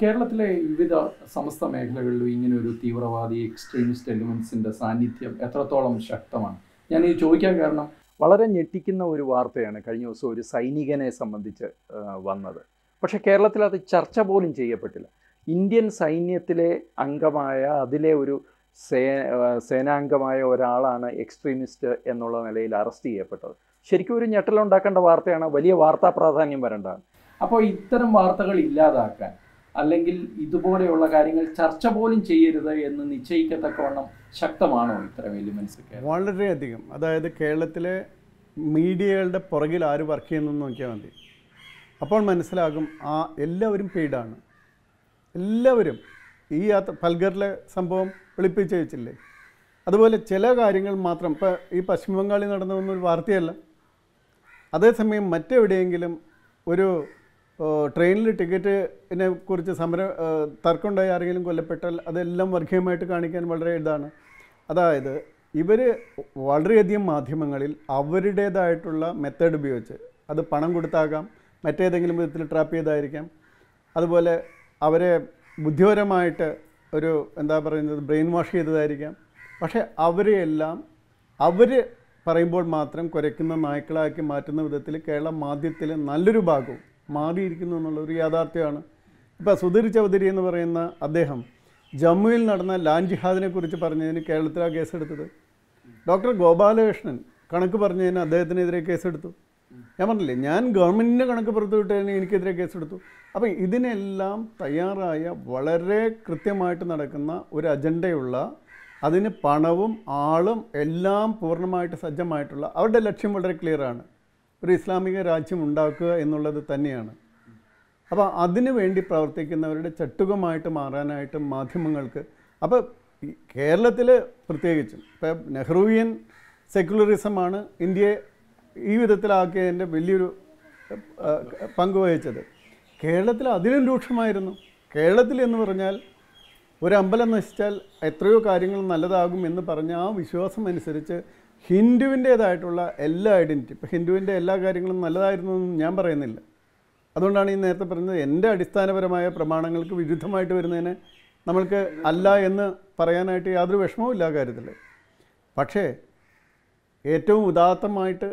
കേരളത്തിലെ വിവിധ സമസ്ത മേഖലകളിലും ഇങ്ങനെ ഒരു തീവ്രവാദി എക്സ്ട്രീമിസ്റ്റ് എലിമെന്റ്സിന്റെ സാന്നിധ്യം എത്രത്തോളം ശക്തമാണ് ഞാൻ ഇത് ചോദിക്കാൻ കാരണം വളരെ ഞെട്ടിക്കുന്ന ഒരു വാർത്തയാണ് കഴിഞ്ഞ ദിവസം ഒരു സൈനികനെ സംബന്ധിച്ച് വന്നത് പക്ഷേ കേരളത്തിൽ അത് ചർച്ച പോലും ചെയ്യപ്പെട്ടില്ല ഇന്ത്യൻ സൈന്യത്തിലെ അംഗമായ അതിലെ ഒരു സേ സേനാംഗമായ ഒരാളാണ് എക്സ്ട്രീമിസ്റ്റ് എന്നുള്ള നിലയിൽ അറസ്റ്റ് ചെയ്യപ്പെട്ടത് ശരിക്കും ഒരു ഞെട്ടലുണ്ടാക്കേണ്ട വാർത്തയാണ് വലിയ വാർത്താ പ്രാധാന്യം വരേണ്ടതാണ് അപ്പോൾ ഇത്തരം വാർത്തകൾ ഇല്ലാതാക്കാൻ അല്ലെങ്കിൽ ഇതുപോലെയുള്ള കാര്യങ്ങൾ ചർച്ച പോലും ചെയ്യരുത് എന്ന് നിശ്ചയിക്കത്തക്കവണ്ണം ശക്തമാണോ ഇത്തരം എലിമെൻസ് വളരെയധികം അതായത് കേരളത്തിലെ മീഡിയകളുടെ പുറകിൽ ആര് വർക്ക് ചെയ്യുന്നു നോക്കിയാൽ മതി അപ്പോൾ മനസ്സിലാകും ആ എല്ലാവരും പെയ്ഡാണ് എല്ലാവരും ഈ യാത്ര പൽഗറിലെ സംഭവം വെളുപ്പിച്ച് വെച്ചില്ലേ അതുപോലെ ചില കാര്യങ്ങൾ മാത്രം ഇപ്പോൾ ഈ പശ്ചിമ ബംഗാളിൽ നടന്നതൊന്നും ഒരു വാർത്തയല്ല അതേസമയം മറ്റെവിടെയെങ്കിലും ഒരു ട്രെയിനിൽ ടിക്കറ്റിനെ കുറിച്ച് സമരം തർക്കമുണ്ടായി ആരെങ്കിലും കൊല്ലപ്പെട്ടാൽ അതെല്ലാം വർഗീയമായിട്ട് കാണിക്കാൻ വളരെ ഇതാണ് അതായത് ഇവർ വളരെയധികം മാധ്യമങ്ങളിൽ അവരുടേതായിട്ടുള്ള മെത്തേഡ് ഉപയോഗിച്ച് അത് പണം കൊടുത്താകാം മറ്റേതെങ്കിലും വിധത്തിൽ ട്രാപ്പ് ചെയ്തായിരിക്കാം അതുപോലെ അവരെ ബുദ്ധിപരമായിട്ട് ഒരു എന്താ പറയുന്നത് ബ്രെയിൻ വാഷ് ചെയ്തതായിരിക്കാം പക്ഷേ അവരെയെല്ലാം അവർ പറയുമ്പോൾ മാത്രം കുരയ്ക്കുന്ന നായ്ക്കളാക്കി മാറ്റുന്ന വിധത്തിൽ കേരള മാധ്യത്തിൽ നല്ലൊരു ഭാഗവും മാറിയിരിക്കുന്നു എന്നുള്ളൊരു ഒരു യാഥാർത്ഥ്യമാണ് ഇപ്പം സുധീർ ചൗധരി എന്ന് പറയുന്ന അദ്ദേഹം ജമ്മുവിൽ നടന്ന ലാൻ ജിഹാദിനെ കുറിച്ച് പറഞ്ഞതിന് കേരളത്തിലാണ് കേസെടുത്തത് ഡോക്ടർ ഗോപാലകൃഷ്ണൻ കണക്ക് പറഞ്ഞതിന് അദ്ദേഹത്തിനെതിരെ കേസെടുത്തു ഞാൻ പറഞ്ഞില്ലേ ഞാൻ ഗവൺമെൻറ്റിൻ്റെ കണക്ക് പുറത്തുവിട്ടതിന് എനിക്കെതിരെ കേസെടുത്തു അപ്പം ഇതിനെല്ലാം തയ്യാറായ വളരെ കൃത്യമായിട്ട് നടക്കുന്ന ഒരു അജണ്ടയുള്ള അതിന് പണവും ആളും എല്ലാം പൂർണ്ണമായിട്ട് സജ്ജമായിട്ടുള്ള അവരുടെ ലക്ഷ്യം വളരെ ക്ലിയറാണ് ഒരു ഇസ്ലാമിക രാജ്യം ഉണ്ടാക്കുക എന്നുള്ളത് തന്നെയാണ് അപ്പോൾ അതിനു വേണ്ടി പ്രവർത്തിക്കുന്നവരുടെ ചട്ടുകമായിട്ട് മാറാനായിട്ട് മാധ്യമങ്ങൾക്ക് അപ്പോൾ കേരളത്തിൽ പ്രത്യേകിച്ചും ഇപ്പോൾ നെഹ്റുവിയൻ സെക്യുലറിസമാണ് ഇന്ത്യയെ ഈ വിധത്തിലാക്കിയതിൻ്റെ വലിയൊരു പങ്ക് കേരളത്തിൽ അതിലും രൂക്ഷമായിരുന്നു കേരളത്തിൽ എന്ന് പറഞ്ഞാൽ ഒരു നശിച്ചാൽ എത്രയോ കാര്യങ്ങൾ നല്ലതാകും എന്ന് പറഞ്ഞ ആ വിശ്വാസം അനുസരിച്ച് ഹിന്ദുവിൻ്റേതായിട്ടുള്ള എല്ലാ ഐഡൻറ്റിറ്റി ഇപ്പോൾ ഹിന്ദുവിൻ്റെ എല്ലാ കാര്യങ്ങളും നല്ലതായിരുന്നു എന്നും ഞാൻ പറയുന്നില്ല അതുകൊണ്ടാണ് ഈ നേരത്തെ പറഞ്ഞത് എൻ്റെ അടിസ്ഥാനപരമായ പ്രമാണങ്ങൾക്ക് വിരുദ്ധമായിട്ട് വരുന്നതിന് നമ്മൾക്ക് അല്ല എന്ന് പറയാനായിട്ട് യാതൊരു വിഷമവും ഇല്ല കാര്യത്തിൽ പക്ഷേ ഏറ്റവും ഉദാത്തമായിട്ട്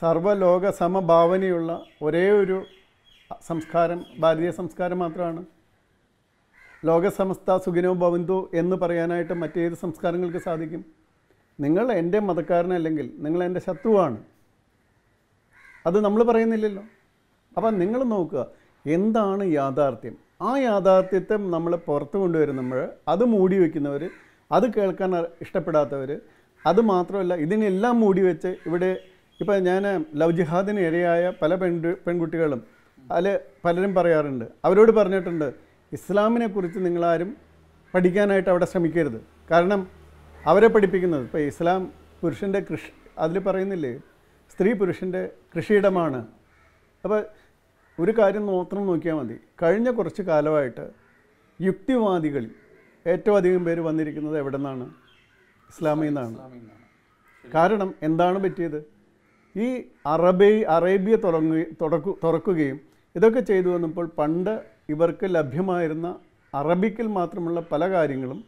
സർവ്വലോക സമഭാവനയുള്ള ഒരേ ഒരു സംസ്കാരം ഭാരതീയ സംസ്കാരം മാത്രമാണ് ലോകസമസ്ത സുഖിനോ ഭവന്തു എന്ന് പറയാനായിട്ട് മറ്റേത് സംസ്കാരങ്ങൾക്ക് സാധിക്കും നിങ്ങൾ എൻ്റെ മതക്കാരനല്ലെങ്കിൽ നിങ്ങൾ എൻ്റെ ശത്രുവാണ് അത് നമ്മൾ പറയുന്നില്ലല്ലോ അപ്പം നിങ്ങൾ നോക്കുക എന്താണ് യാഥാർത്ഥ്യം ആ യാഥാർത്ഥ്യത്തെ നമ്മൾ പുറത്ത് കൊണ്ടുവരുമ്പോൾ അത് മൂടി വയ്ക്കുന്നവർ അത് കേൾക്കാൻ ഇഷ്ടപ്പെടാത്തവർ അത് മാത്രമല്ല ഇതിനെല്ലാം മൂടി വെച്ച് ഇവിടെ ഇപ്പം ഞാൻ ലവ് ജിഹാദിന് ഇരയായ പല പെൺ പെൺകുട്ടികളും അതിൽ പലരും പറയാറുണ്ട് അവരോട് പറഞ്ഞിട്ടുണ്ട് ഇസ്ലാമിനെക്കുറിച്ച് നിങ്ങളാരും പഠിക്കാനായിട്ട് അവിടെ ശ്രമിക്കരുത് കാരണം അവരെ പഠിപ്പിക്കുന്നത് ഇപ്പോൾ ഇസ്ലാം പുരുഷൻ്റെ കൃഷി അതിൽ പറയുന്നില്ലേ സ്ത്രീ പുരുഷൻ്റെ കൃഷിയിടമാണ് അപ്പോൾ ഒരു കാര്യം മാത്രം നോക്കിയാൽ മതി കഴിഞ്ഞ കുറച്ച് കാലമായിട്ട് യുക്തിവാദികൾ ഏറ്റവും അധികം പേര് വന്നിരിക്കുന്നത് എവിടെ നിന്നാണ് ഇസ്ലാമിൽ നിന്നാണ് കാരണം എന്താണ് പറ്റിയത് ഈ അറബി അറേബ്യ തുടങ്ങി തുടക്കു തുറക്കുകയും ഇതൊക്കെ ചെയ്തു വന്നപ്പോൾ പണ്ട് ഇവർക്ക് ലഭ്യമായിരുന്ന അറബിക്കിൽ മാത്രമുള്ള പല കാര്യങ്ങളും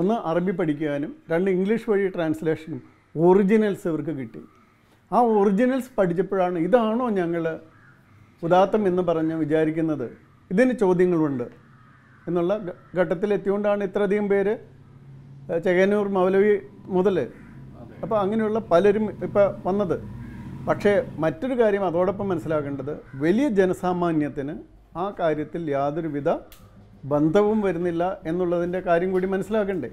ഒന്ന് അറബി പഠിക്കാനും രണ്ട് ഇംഗ്ലീഷ് വഴി ട്രാൻസ്ലേഷനും ഒറിജിനൽസ് ഇവർക്ക് കിട്ടി ആ ഒറിജിനൽസ് പഠിച്ചപ്പോഴാണ് ഇതാണോ ഞങ്ങൾ ഉദാത്തം എന്ന് പറഞ്ഞ് വിചാരിക്കുന്നത് ഇതിന് ചോദ്യങ്ങളുണ്ട് എന്നുള്ള ഘട്ടത്തിലെത്തിയോണ്ടാണ് ഇത്രയധികം പേര് ചെകനൂർ മൗലവി മുതൽ അപ്പോൾ അങ്ങനെയുള്ള പലരും ഇപ്പോൾ വന്നത് പക്ഷേ മറ്റൊരു കാര്യം അതോടൊപ്പം മനസ്സിലാക്കേണ്ടത് വലിയ ജനസാമാന്യത്തിന് ആ കാര്യത്തിൽ യാതൊരുവിധ ബന്ധവും വരുന്നില്ല എന്നുള്ളതിൻ്റെ കാര്യം കൂടി മനസ്സിലാക്കണ്ടേ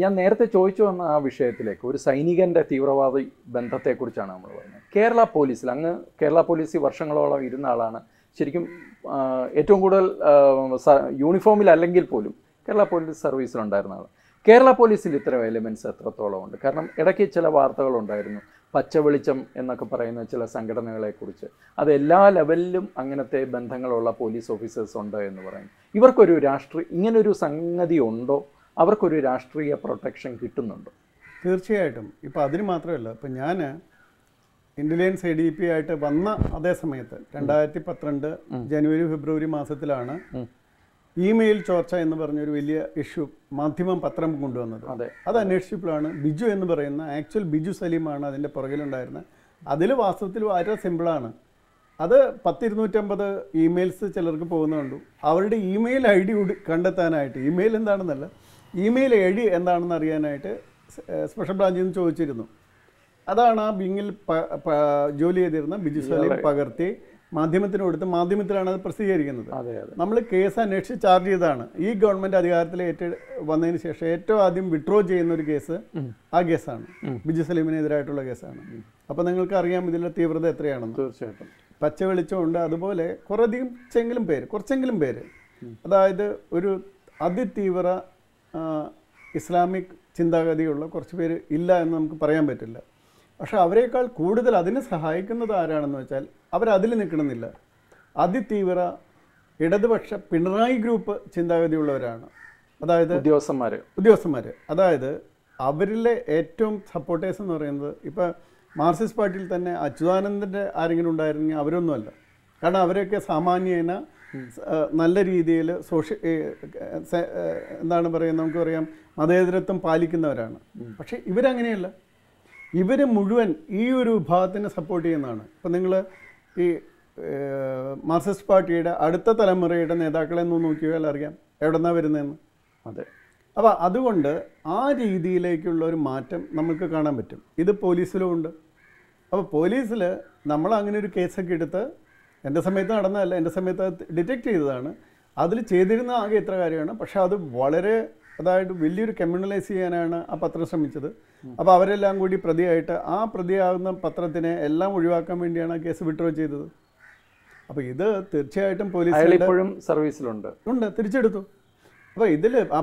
ഞാൻ നേരത്തെ ചോദിച്ചു വന്ന ആ വിഷയത്തിലേക്ക് ഒരു സൈനികന്റെ തീവ്രവാദി ബന്ധത്തെക്കുറിച്ചാണ് നമ്മൾ പറയുന്നത് കേരള പോലീസിൽ അങ്ങ് കേരള പോലീസിൽ വർഷങ്ങളോളം ഇരുന്ന ആളാണ് ശരിക്കും ഏറ്റവും കൂടുതൽ യൂണിഫോമിൽ അല്ലെങ്കിൽ പോലും കേരള പോലീസ് സർവീസിലുണ്ടായിരുന്ന ആൾ കേരള പോലീസിൽ ഇത്തരം എലിമെൻറ്റ്സ് എത്രത്തോളം ഉണ്ട് കാരണം ഇടയ്ക്ക് ചില വാർത്തകളുണ്ടായിരുന്നു പച്ചവെളിച്ചം എന്നൊക്കെ പറയുന്ന ചില സംഘടനകളെക്കുറിച്ച് അത് എല്ലാ ലെവലിലും അങ്ങനത്തെ ബന്ധങ്ങളുള്ള പോലീസ് ഓഫീസേഴ്സ് ഉണ്ട് എന്ന് പറയും ഇവർക്കൊരു രാഷ്ട്രീയ ഇങ്ങനൊരു സംഗതി ഉണ്ടോ അവർക്കൊരു രാഷ്ട്രീയ പ്രൊട്ടക്ഷൻ കിട്ടുന്നുണ്ടോ തീർച്ചയായിട്ടും ഇപ്പം അതിന് മാത്രമല്ല ഇപ്പം ഞാൻ ഇന്റലിജൻസ് എ ഡി പി ആയിട്ട് വന്ന അതേ സമയത്ത് രണ്ടായിരത്തി പത്രണ്ട് ജനുവരി ഫെബ്രുവരി മാസത്തിലാണ് ഇമെയിൽ ചോർച്ച എന്ന് പറഞ്ഞൊരു വലിയ ഇഷ്യൂ മാധ്യമം പത്രം കൊണ്ടുവന്നത് അതെ അത് അന്വേഷിച്ചപ്പോഴാണ് ബിജു എന്ന് പറയുന്ന ആക്ച്വൽ ബിജു സലീമാണ് അതിൻ്റെ പുറകിലുണ്ടായിരുന്നത് അതിൽ വാസ്തവത്തിൽ വളരെ സിമ്പിളാണ് അത് പത്തിരുന്നൂറ്റമ്പത് ഇമെയിൽസ് ചിലർക്ക് പോകുന്നുണ്ട് അവരുടെ ഇമെയിൽ ഐ ഡി കണ്ടെത്താനായിട്ട് ഇമെയിൽ എന്താണെന്നല്ല ഇമെയിൽ ഐ എന്താണെന്ന് അറിയാനായിട്ട് സ്പെഷ്യൽ ബ്രാഞ്ചിൽ നിന്ന് ചോദിച്ചിരുന്നു അതാണ് ആ ബിങ്ങിൽ ജോലി ചെയ്തിരുന്ന ബിജു സലീം പകർത്തി മാധ്യമത്തിന് കൊടുത്ത് മാധ്യമത്തിലാണ് അത് പ്രസിദ്ധീകരിക്കുന്നത് നമ്മൾ കേസ് അന്വേഷിച്ച് ചാർജ് ചെയ്തതാണ് ഈ ഗവൺമെന്റ് അധികാരത്തിൽ ഏറ്റ വന്നതിന് ശേഷം ഏറ്റവും ആദ്യം വിഡ്രോ ചെയ്യുന്ന ഒരു കേസ് ആ കേസാണ് ബിജു സലീമിനെതിരായിട്ടുള്ള കേസാണ് അപ്പോൾ നിങ്ങൾക്ക് അറിയാം ഇതിലെ തീവ്രത എത്രയാണെന്ന് തീർച്ചയായിട്ടും പച്ച വെളിച്ചമുണ്ട് അതുപോലെ കുറേയധികം ചെങ്കിലും പേര് കുറച്ചെങ്കിലും പേര് അതായത് ഒരു അതിതീവ്ര ഇസ്ലാമിക് ചിന്താഗതിയുള്ള കുറച്ച് പേര് ഇല്ല എന്ന് നമുക്ക് പറയാൻ പറ്റില്ല പക്ഷെ അവരെക്കാൾ കൂടുതൽ അതിനെ സഹായിക്കുന്നത് ആരാണെന്ന് വെച്ചാൽ അവരതിൽ നിൽക്കണമെന്നില്ല അതിതീവ്ര ഇടതുപക്ഷ പിണറായി ഗ്രൂപ്പ് ചിന്താഗതിയുള്ളവരാണ് അതായത് ഉദ്യോഗസ്ഥന്മാർ ഉദ്യോഗസ്ഥന്മാർ അതായത് അവരിലെ ഏറ്റവും സപ്പോർട്ടേഴ്സ് എന്ന് പറയുന്നത് ഇപ്പം മാർക്സിസ്റ്റ് പാർട്ടിയിൽ തന്നെ അച്യുതാനന്ദൻ്റെ ആരെങ്കിലും ഉണ്ടായിരുന്നെങ്കിൽ അവരൊന്നുമല്ല കാരണം അവരൊക്കെ സാമാന്യേന നല്ല രീതിയിൽ സോഷ്യ എന്താണ് പറയുക നമുക്ക് പറയാം മതേതരത്വം പാലിക്കുന്നവരാണ് പക്ഷേ ഇവരങ്ങനെയല്ല ഇവർ മുഴുവൻ ഈ ഒരു വിഭാഗത്തിനെ സപ്പോർട്ട് ചെയ്യുന്നതാണ് ഇപ്പം നിങ്ങൾ ഈ മാർസിസ്റ്റ് പാർട്ടിയുടെ അടുത്ത തലമുറയുടെ നേതാക്കളെ ഒന്ന് നോക്കിയാൽ അറിയാം എവിടെന്നാണ് വരുന്നതെന്ന് അതെ അപ്പോൾ അതുകൊണ്ട് ആ രീതിയിലേക്കുള്ള ഒരു മാറ്റം നമുക്ക് കാണാൻ പറ്റും ഇത് പോലീസിലും ഉണ്ട് അപ്പോൾ പോലീസിൽ നമ്മൾ അങ്ങനെ ഒരു കേസൊക്കെ എടുത്ത് എൻ്റെ സമയത്ത് നടന്നതല്ല എൻ്റെ സമയത്ത് ഡിറ്റക്റ്റ് ചെയ്തതാണ് അതിൽ ചെയ്തിരുന്ന ആകെ ഇത്ര കാര്യമാണ് പക്ഷേ അത് വളരെ അതായത് വലിയൊരു ക്രിമിനലൈസ് ചെയ്യാനാണ് ആ പത്രം ശ്രമിച്ചത് അപ്പോൾ അവരെല്ലാം കൂടി പ്രതിയായിട്ട് ആ പ്രതിയാകുന്ന പത്രത്തിനെ എല്ലാം ഒഴിവാക്കാൻ വേണ്ടിയാണ് ആ കേസ് വിഡ്രോ ചെയ്തത് അപ്പോൾ ഇത് തീർച്ചയായിട്ടും പോലീസ് ഇപ്പോഴും സർവീസിലുണ്ട് ഉണ്ട് തിരിച്ചെടുത്തു അപ്പോൾ ഇതിൽ ആ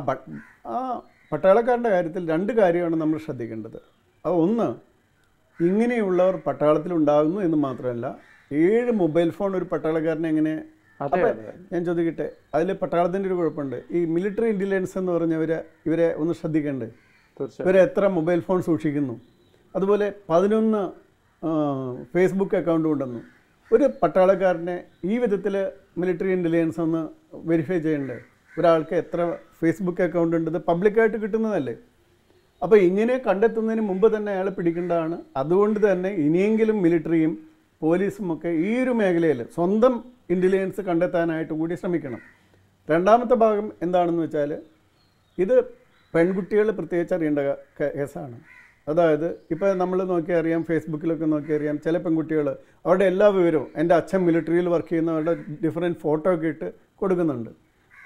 ആ പട്ടാളക്കാരൻ്റെ കാര്യത്തിൽ രണ്ട് കാര്യമാണ് നമ്മൾ ശ്രദ്ധിക്കേണ്ടത് അത് ഒന്ന് ഇങ്ങനെയുള്ളവർ പട്ടാളത്തിൽ ഉണ്ടാകുന്നു എന്ന് മാത്രമല്ല ഏഴ് മൊബൈൽ ഫോൺ ഒരു പട്ടാളക്കാരനെ എങ്ങനെ ഞാൻ ചോദിക്കട്ടെ അതിൽ പട്ടാളത്തിൻ്റെ ഒരു കുഴപ്പമുണ്ട് ഈ മിലിറ്ററി ഇൻ്റലിജൻസ് എന്ന് പറഞ്ഞവരെ ഇവരെ ഒന്ന് ശ്രദ്ധിക്കേണ്ടത് ഇവരെ എത്ര മൊബൈൽ ഫോൺ സൂക്ഷിക്കുന്നു അതുപോലെ പതിനൊന്ന് ഫേസ്ബുക്ക് അക്കൗണ്ട് ഉണ്ടെന്നു ഒരു പട്ടാളക്കാരനെ ഈ വിധത്തിൽ മിലിറ്ററി ഇൻ്റലിജൻസ് ഒന്ന് വെരിഫൈ ചെയ്യേണ്ടേ ഒരാൾക്ക് എത്ര ഫേസ്ബുക്ക് അക്കൗണ്ട് ഉണ്ടത് പബ്ലിക്കായിട്ട് കിട്ടുന്നതല്ലേ അപ്പോൾ ഇങ്ങനെ കണ്ടെത്തുന്നതിന് മുമ്പ് തന്നെ അയാൾ പിടിക്കേണ്ടതാണ് അതുകൊണ്ട് തന്നെ ഇനിയെങ്കിലും മിലിറ്ററിയും പോലീസും ഒക്കെ ഈ ഒരു മേഖലയിൽ സ്വന്തം ഇൻ്റലിജൻസ് കണ്ടെത്താനായിട്ട് കൂടി ശ്രമിക്കണം രണ്ടാമത്തെ ഭാഗം എന്താണെന്ന് വെച്ചാൽ ഇത് പെൺകുട്ടികൾ പ്രത്യേകിച്ച് അറിയേണ്ട കേസാണ് അതായത് ഇപ്പോൾ നമ്മൾ നോക്കി അറിയാം ഫേസ്ബുക്കിലൊക്കെ നോക്കി അറിയാം ചില പെൺകുട്ടികൾ അവരുടെ എല്ലാ വിവരവും എൻ്റെ അച്ഛൻ മിലിറ്ററിയിൽ വർക്ക് ചെയ്യുന്നവരുടെ ഡിഫറെൻറ്റ് ഫോട്ടോ ഒക്കെ ഇട്ട് കൊടുക്കുന്നുണ്ട്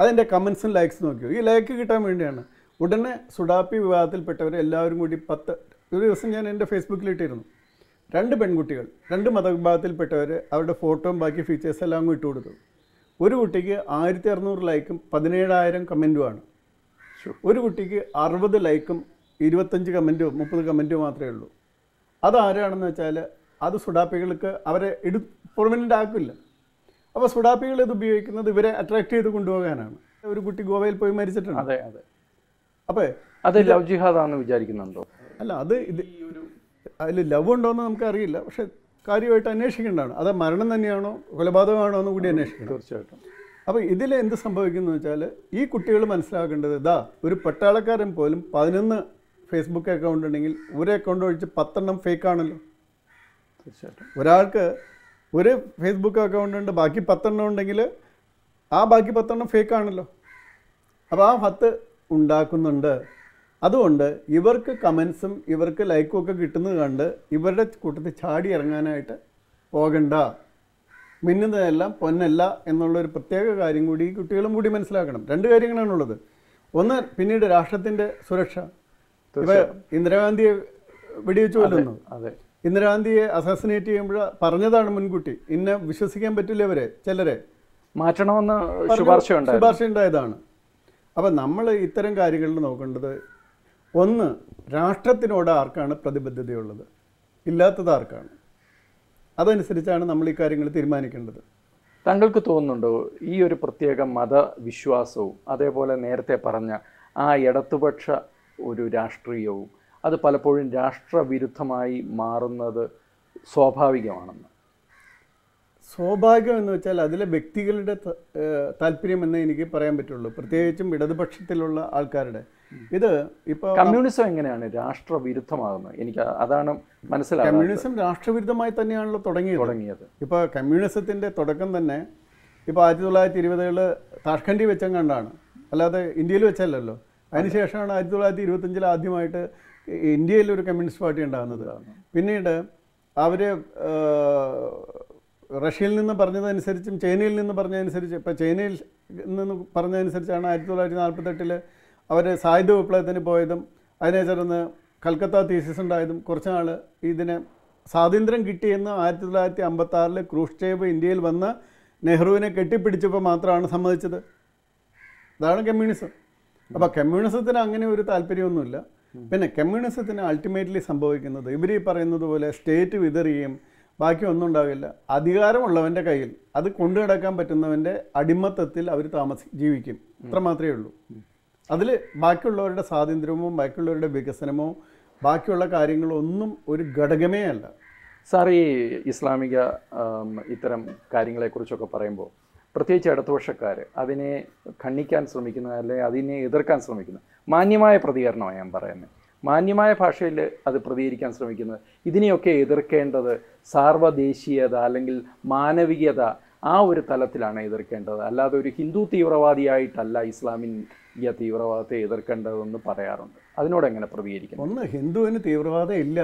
അതിൻ്റെ കമൻസും ലൈക്സ് നോക്കിയോ ഈ ലൈക്ക് കിട്ടാൻ വേണ്ടിയാണ് ഉടനെ സുഡാപ്പി വിവാഹത്തിൽപ്പെട്ടവർ എല്ലാവരും കൂടി പത്ത് ഒരു ദിവസം ഞാൻ എൻ്റെ ഫേസ്ബുക്കിൽ ഇട്ടിരുന്നു രണ്ട് പെൺകുട്ടികൾ രണ്ട് മതവിഭാഗത്തിൽപ്പെട്ടവർ അവരുടെ ഫോട്ടോയും ബാക്കി ഫീച്ചേഴ്സ് എല്ലാം അങ്ങ് ഇട്ട് കൊടുത്തു ഒരു കുട്ടിക്ക് ആയിരത്തി അറുന്നൂറ് ലൈക്കും പതിനേഴായിരം കമൻറ്റുമാണ് ഒരു കുട്ടിക്ക് അറുപത് ലൈക്കും ഇരുപത്തഞ്ച് കമൻറ്റും മുപ്പത് കമൻറ്റും മാത്രമേ ഉള്ളൂ അതാരാണെന്ന് വെച്ചാൽ അത് സുഡാപ്പികൾക്ക് അവരെ എടു പെർമനൻ്റ് ആക്കില്ല അപ്പോൾ സുഡാപ്പികൾ ഇത് ഉപയോഗിക്കുന്നത് ഇവരെ അട്രാക്റ്റ് ചെയ്ത് കൊണ്ടുപോകാനാണ് ഒരു കുട്ടി ഗോവയിൽ പോയി മരിച്ചിട്ടുണ്ട് അതെ അതെ അപ്പോൾ അത് ലവ് ജിഹാദാണെന്ന് വിചാരിക്കുന്നുണ്ടോ അല്ല അത് ഇത് അതിൽ ലവ് ഉണ്ടോ എന്ന് നമുക്കറിയില്ല പക്ഷേ കാര്യമായിട്ട് അന്വേഷിക്കേണ്ടതാണ് അത് മരണം തന്നെയാണോ കൊലപാതകമാണോ എന്ന് കൂടി അന്വേഷിക്കണം തീർച്ചയായിട്ടും അപ്പോൾ ഇതിൽ എന്ത് സംഭവിക്കുന്നു വെച്ചാൽ ഈ കുട്ടികൾ മനസ്സിലാക്കേണ്ടത് ഇതാ ഒരു പട്ടാളക്കാരൻ പോലും പതിനൊന്ന് ഫേസ്ബുക്ക് അക്കൗണ്ട് ഉണ്ടെങ്കിൽ ഒരു അക്കൗണ്ട് ഒഴിച്ച് പത്തെണ്ണം ഫേക്കാണല്ലോ തീർച്ചയായിട്ടും ഒരാൾക്ക് ഒരു ഫേസ്ബുക്ക് അക്കൗണ്ട് ഉണ്ട് ബാക്കി പത്തെണ്ണം ഉണ്ടെങ്കിൽ ആ ബാക്കി പത്തെണ്ണം ഫേക്കാണല്ലോ അപ്പോൾ ആ പത്ത് ഉണ്ടാക്കുന്നുണ്ട് അതുകൊണ്ട് ഇവർക്ക് കമൻസും ഇവർക്ക് ലൈക്കും ഒക്കെ കിട്ടുന്നത് കണ്ട് ഇവരുടെ കൂട്ടത്തിൽ ചാടി ഇറങ്ങാനായിട്ട് പോകണ്ട മിന്നതയല്ല പൊന്നല്ല എന്നുള്ള ഒരു പ്രത്യേക കാര്യം കൂടി കുട്ടികളും കൂടി മനസ്സിലാക്കണം രണ്ട് കാര്യങ്ങളാണ് ഉള്ളത് ഒന്ന് പിന്നീട് രാഷ്ട്രത്തിൻ്റെ സുരക്ഷ ഇന്ദിരാഗാന്ധിയെ വെടിവെച്ച് കൊല്ലുന്നു ഇന്ദിരാഗാന്ധിയെ അസാസിനേറ്റ് ചെയ്യുമ്പോൾ പറഞ്ഞതാണ് മുൻകൂട്ടി ഇന്ന വിശ്വസിക്കാൻ പറ്റില്ല ഇവരെ ചിലരെ മാറ്റണമെന്ന് ശുപാർശ ശുപാർശ ഉണ്ടായതാണ് അപ്പം നമ്മൾ ഇത്തരം കാര്യങ്ങളിൽ നോക്കേണ്ടത് ഒന്ന് രാഷ്ട്രത്തിനോട് ആർക്കാണ് പ്രതിബദ്ധതയുള്ളത് ഇല്ലാത്തത് ആർക്കാണ് അതനുസരിച്ചാണ് നമ്മൾ ഈ കാര്യങ്ങൾ തീരുമാനിക്കേണ്ടത് താങ്കൾക്ക് തോന്നുന്നുണ്ടോ ഈ ഒരു പ്രത്യേക മതവിശ്വാസവും അതേപോലെ നേരത്തെ പറഞ്ഞ ആ ഇടതുപക്ഷ ഒരു രാഷ്ട്രീയവും അത് പലപ്പോഴും രാഷ്ട്രവിരുദ്ധമായി മാറുന്നത് സ്വാഭാവികമാണെന്ന് സ്വാഭാവികം എന്ന് വെച്ചാൽ അതിലെ വ്യക്തികളുടെ താല്പര്യം എന്നേ എനിക്ക് പറയാൻ പറ്റുള്ളൂ പ്രത്യേകിച്ചും ഇടതുപക്ഷത്തിലുള്ള ആൾക്കാരുടെ ഇത് ഇപ്പൊ കമ്മ്യൂണിസം എങ്ങനെയാണ് രാഷ്ട്രവിരുദ്ധമാകുന്നത് എനിക്ക് അതാണ് മനസ്സിലായത് കമ്മ്യൂണിസം രാഷ്ട്രവിരുദ്ധമായി തന്നെയാണല്ലോ തുടങ്ങിയത് തുടങ്ങിയത് ഇപ്പൊ കമ്മ്യൂണിസത്തിന്റെ തുടക്കം തന്നെ ഇപ്പൊ ആയിരത്തി തൊള്ളായിരത്തി ഇരുപതുകള് താഷ്കണ്ടി വെച്ചം കണ്ടാണ് അല്ലാതെ ഇന്ത്യയിൽ വെച്ചല്ലല്ലോ അതിനുശേഷമാണ് ആയിരത്തി തൊള്ളായിരത്തി ഇരുപത്തഞ്ചിൽ ആദ്യമായിട്ട് ഇന്ത്യയിൽ ഒരു കമ്മ്യൂണിസ്റ്റ് പാർട്ടി ഉണ്ടാകുന്നത് പിന്നീട് അവര് റഷ്യയിൽ നിന്ന് പറഞ്ഞതനുസരിച്ചും ചൈനയിൽ നിന്ന് പറഞ്ഞതനുസരിച്ച് ഇപ്പോൾ ചൈനയിൽ നിന്ന് പറഞ്ഞതനുസരിച്ചാണ് ആയിരത്തി തൊള്ളായിരത്തി നാൽപ്പത്തെട്ടിൽ അവർ സായുധ വിപ്ലവത്തിന് പോയതും അതിനെ ചേർന്ന് കൽക്കത്ത തീസിസ് ഉണ്ടായതും കുറച്ച് നാൾ ഇതിന് സ്വാതന്ത്ര്യം കിട്ടിയെന്ന് ആയിരത്തി തൊള്ളായിരത്തി അമ്പത്താറിൽ ക്രൂഷ്ചേവ് ഇന്ത്യയിൽ വന്ന് നെഹ്റുവിനെ കെട്ടിപ്പിടിച്ചപ്പോൾ മാത്രമാണ് സമ്മതിച്ചത് അതാണ് കമ്മ്യൂണിസം അപ്പോൾ കമ്മ്യൂണിസത്തിന് അങ്ങനെ ഒരു താല്പര്യമൊന്നുമില്ല പിന്നെ കമ്മ്യൂണിസത്തിന് അൾട്ടിമേറ്റ്ലി സംഭവിക്കുന്നത് ഇവർ ഈ പറയുന്നത് പോലെ സ്റ്റേറ്റ് വിതറിയും ബാക്കി ഒന്നും ഉണ്ടാവില്ല അധികാരമുള്ളവൻ്റെ കയ്യിൽ അത് കൊണ്ടു കിടക്കാൻ പറ്റുന്നവൻ്റെ അടിമത്തത്തിൽ അവർ താമസി ജീവിക്കും ഇത്ര മാത്രമേ ഉള്ളൂ അതിൽ ബാക്കിയുള്ളവരുടെ സ്വാതന്ത്ര്യമോ ബാക്കിയുള്ളവരുടെ വികസനമോ ബാക്കിയുള്ള ഒന്നും ഒരു ഘടകമേ അല്ല സാർ ഈ ഇസ്ലാമിക ഇത്തരം കാര്യങ്ങളെക്കുറിച്ചൊക്കെ പറയുമ്പോൾ പ്രത്യേകിച്ച് ഇടതുപക്ഷക്കാർ അതിനെ ഖണ്ണിക്കാൻ ശ്രമിക്കുന്ന അല്ലെങ്കിൽ അതിനെ എതിർക്കാൻ ശ്രമിക്കുന്ന മാന്യമായ പ്രതികരണമാണ് ഞാൻ പറയുന്നത് മാന്യമായ ഭാഷയിൽ അത് പ്രതികരിക്കാൻ ശ്രമിക്കുന്നത് ഇതിനെയൊക്കെ എതിർക്കേണ്ടത് സാർവദേശീയത അല്ലെങ്കിൽ മാനവികത ആ ഒരു തലത്തിലാണ് എതിർക്കേണ്ടത് അല്ലാതെ ഒരു ഹിന്ദു തീവ്രവാദിയായിട്ടല്ല ഇസ്ലാമിക തീവ്രവാദത്തെ എതിർക്കേണ്ടതെന്ന് പറയാറുണ്ട് അതിനോട് എങ്ങനെ പ്രതികരിക്കും ഒന്ന് ഹിന്ദുവിന് തീവ്രവാദം ഇല്ല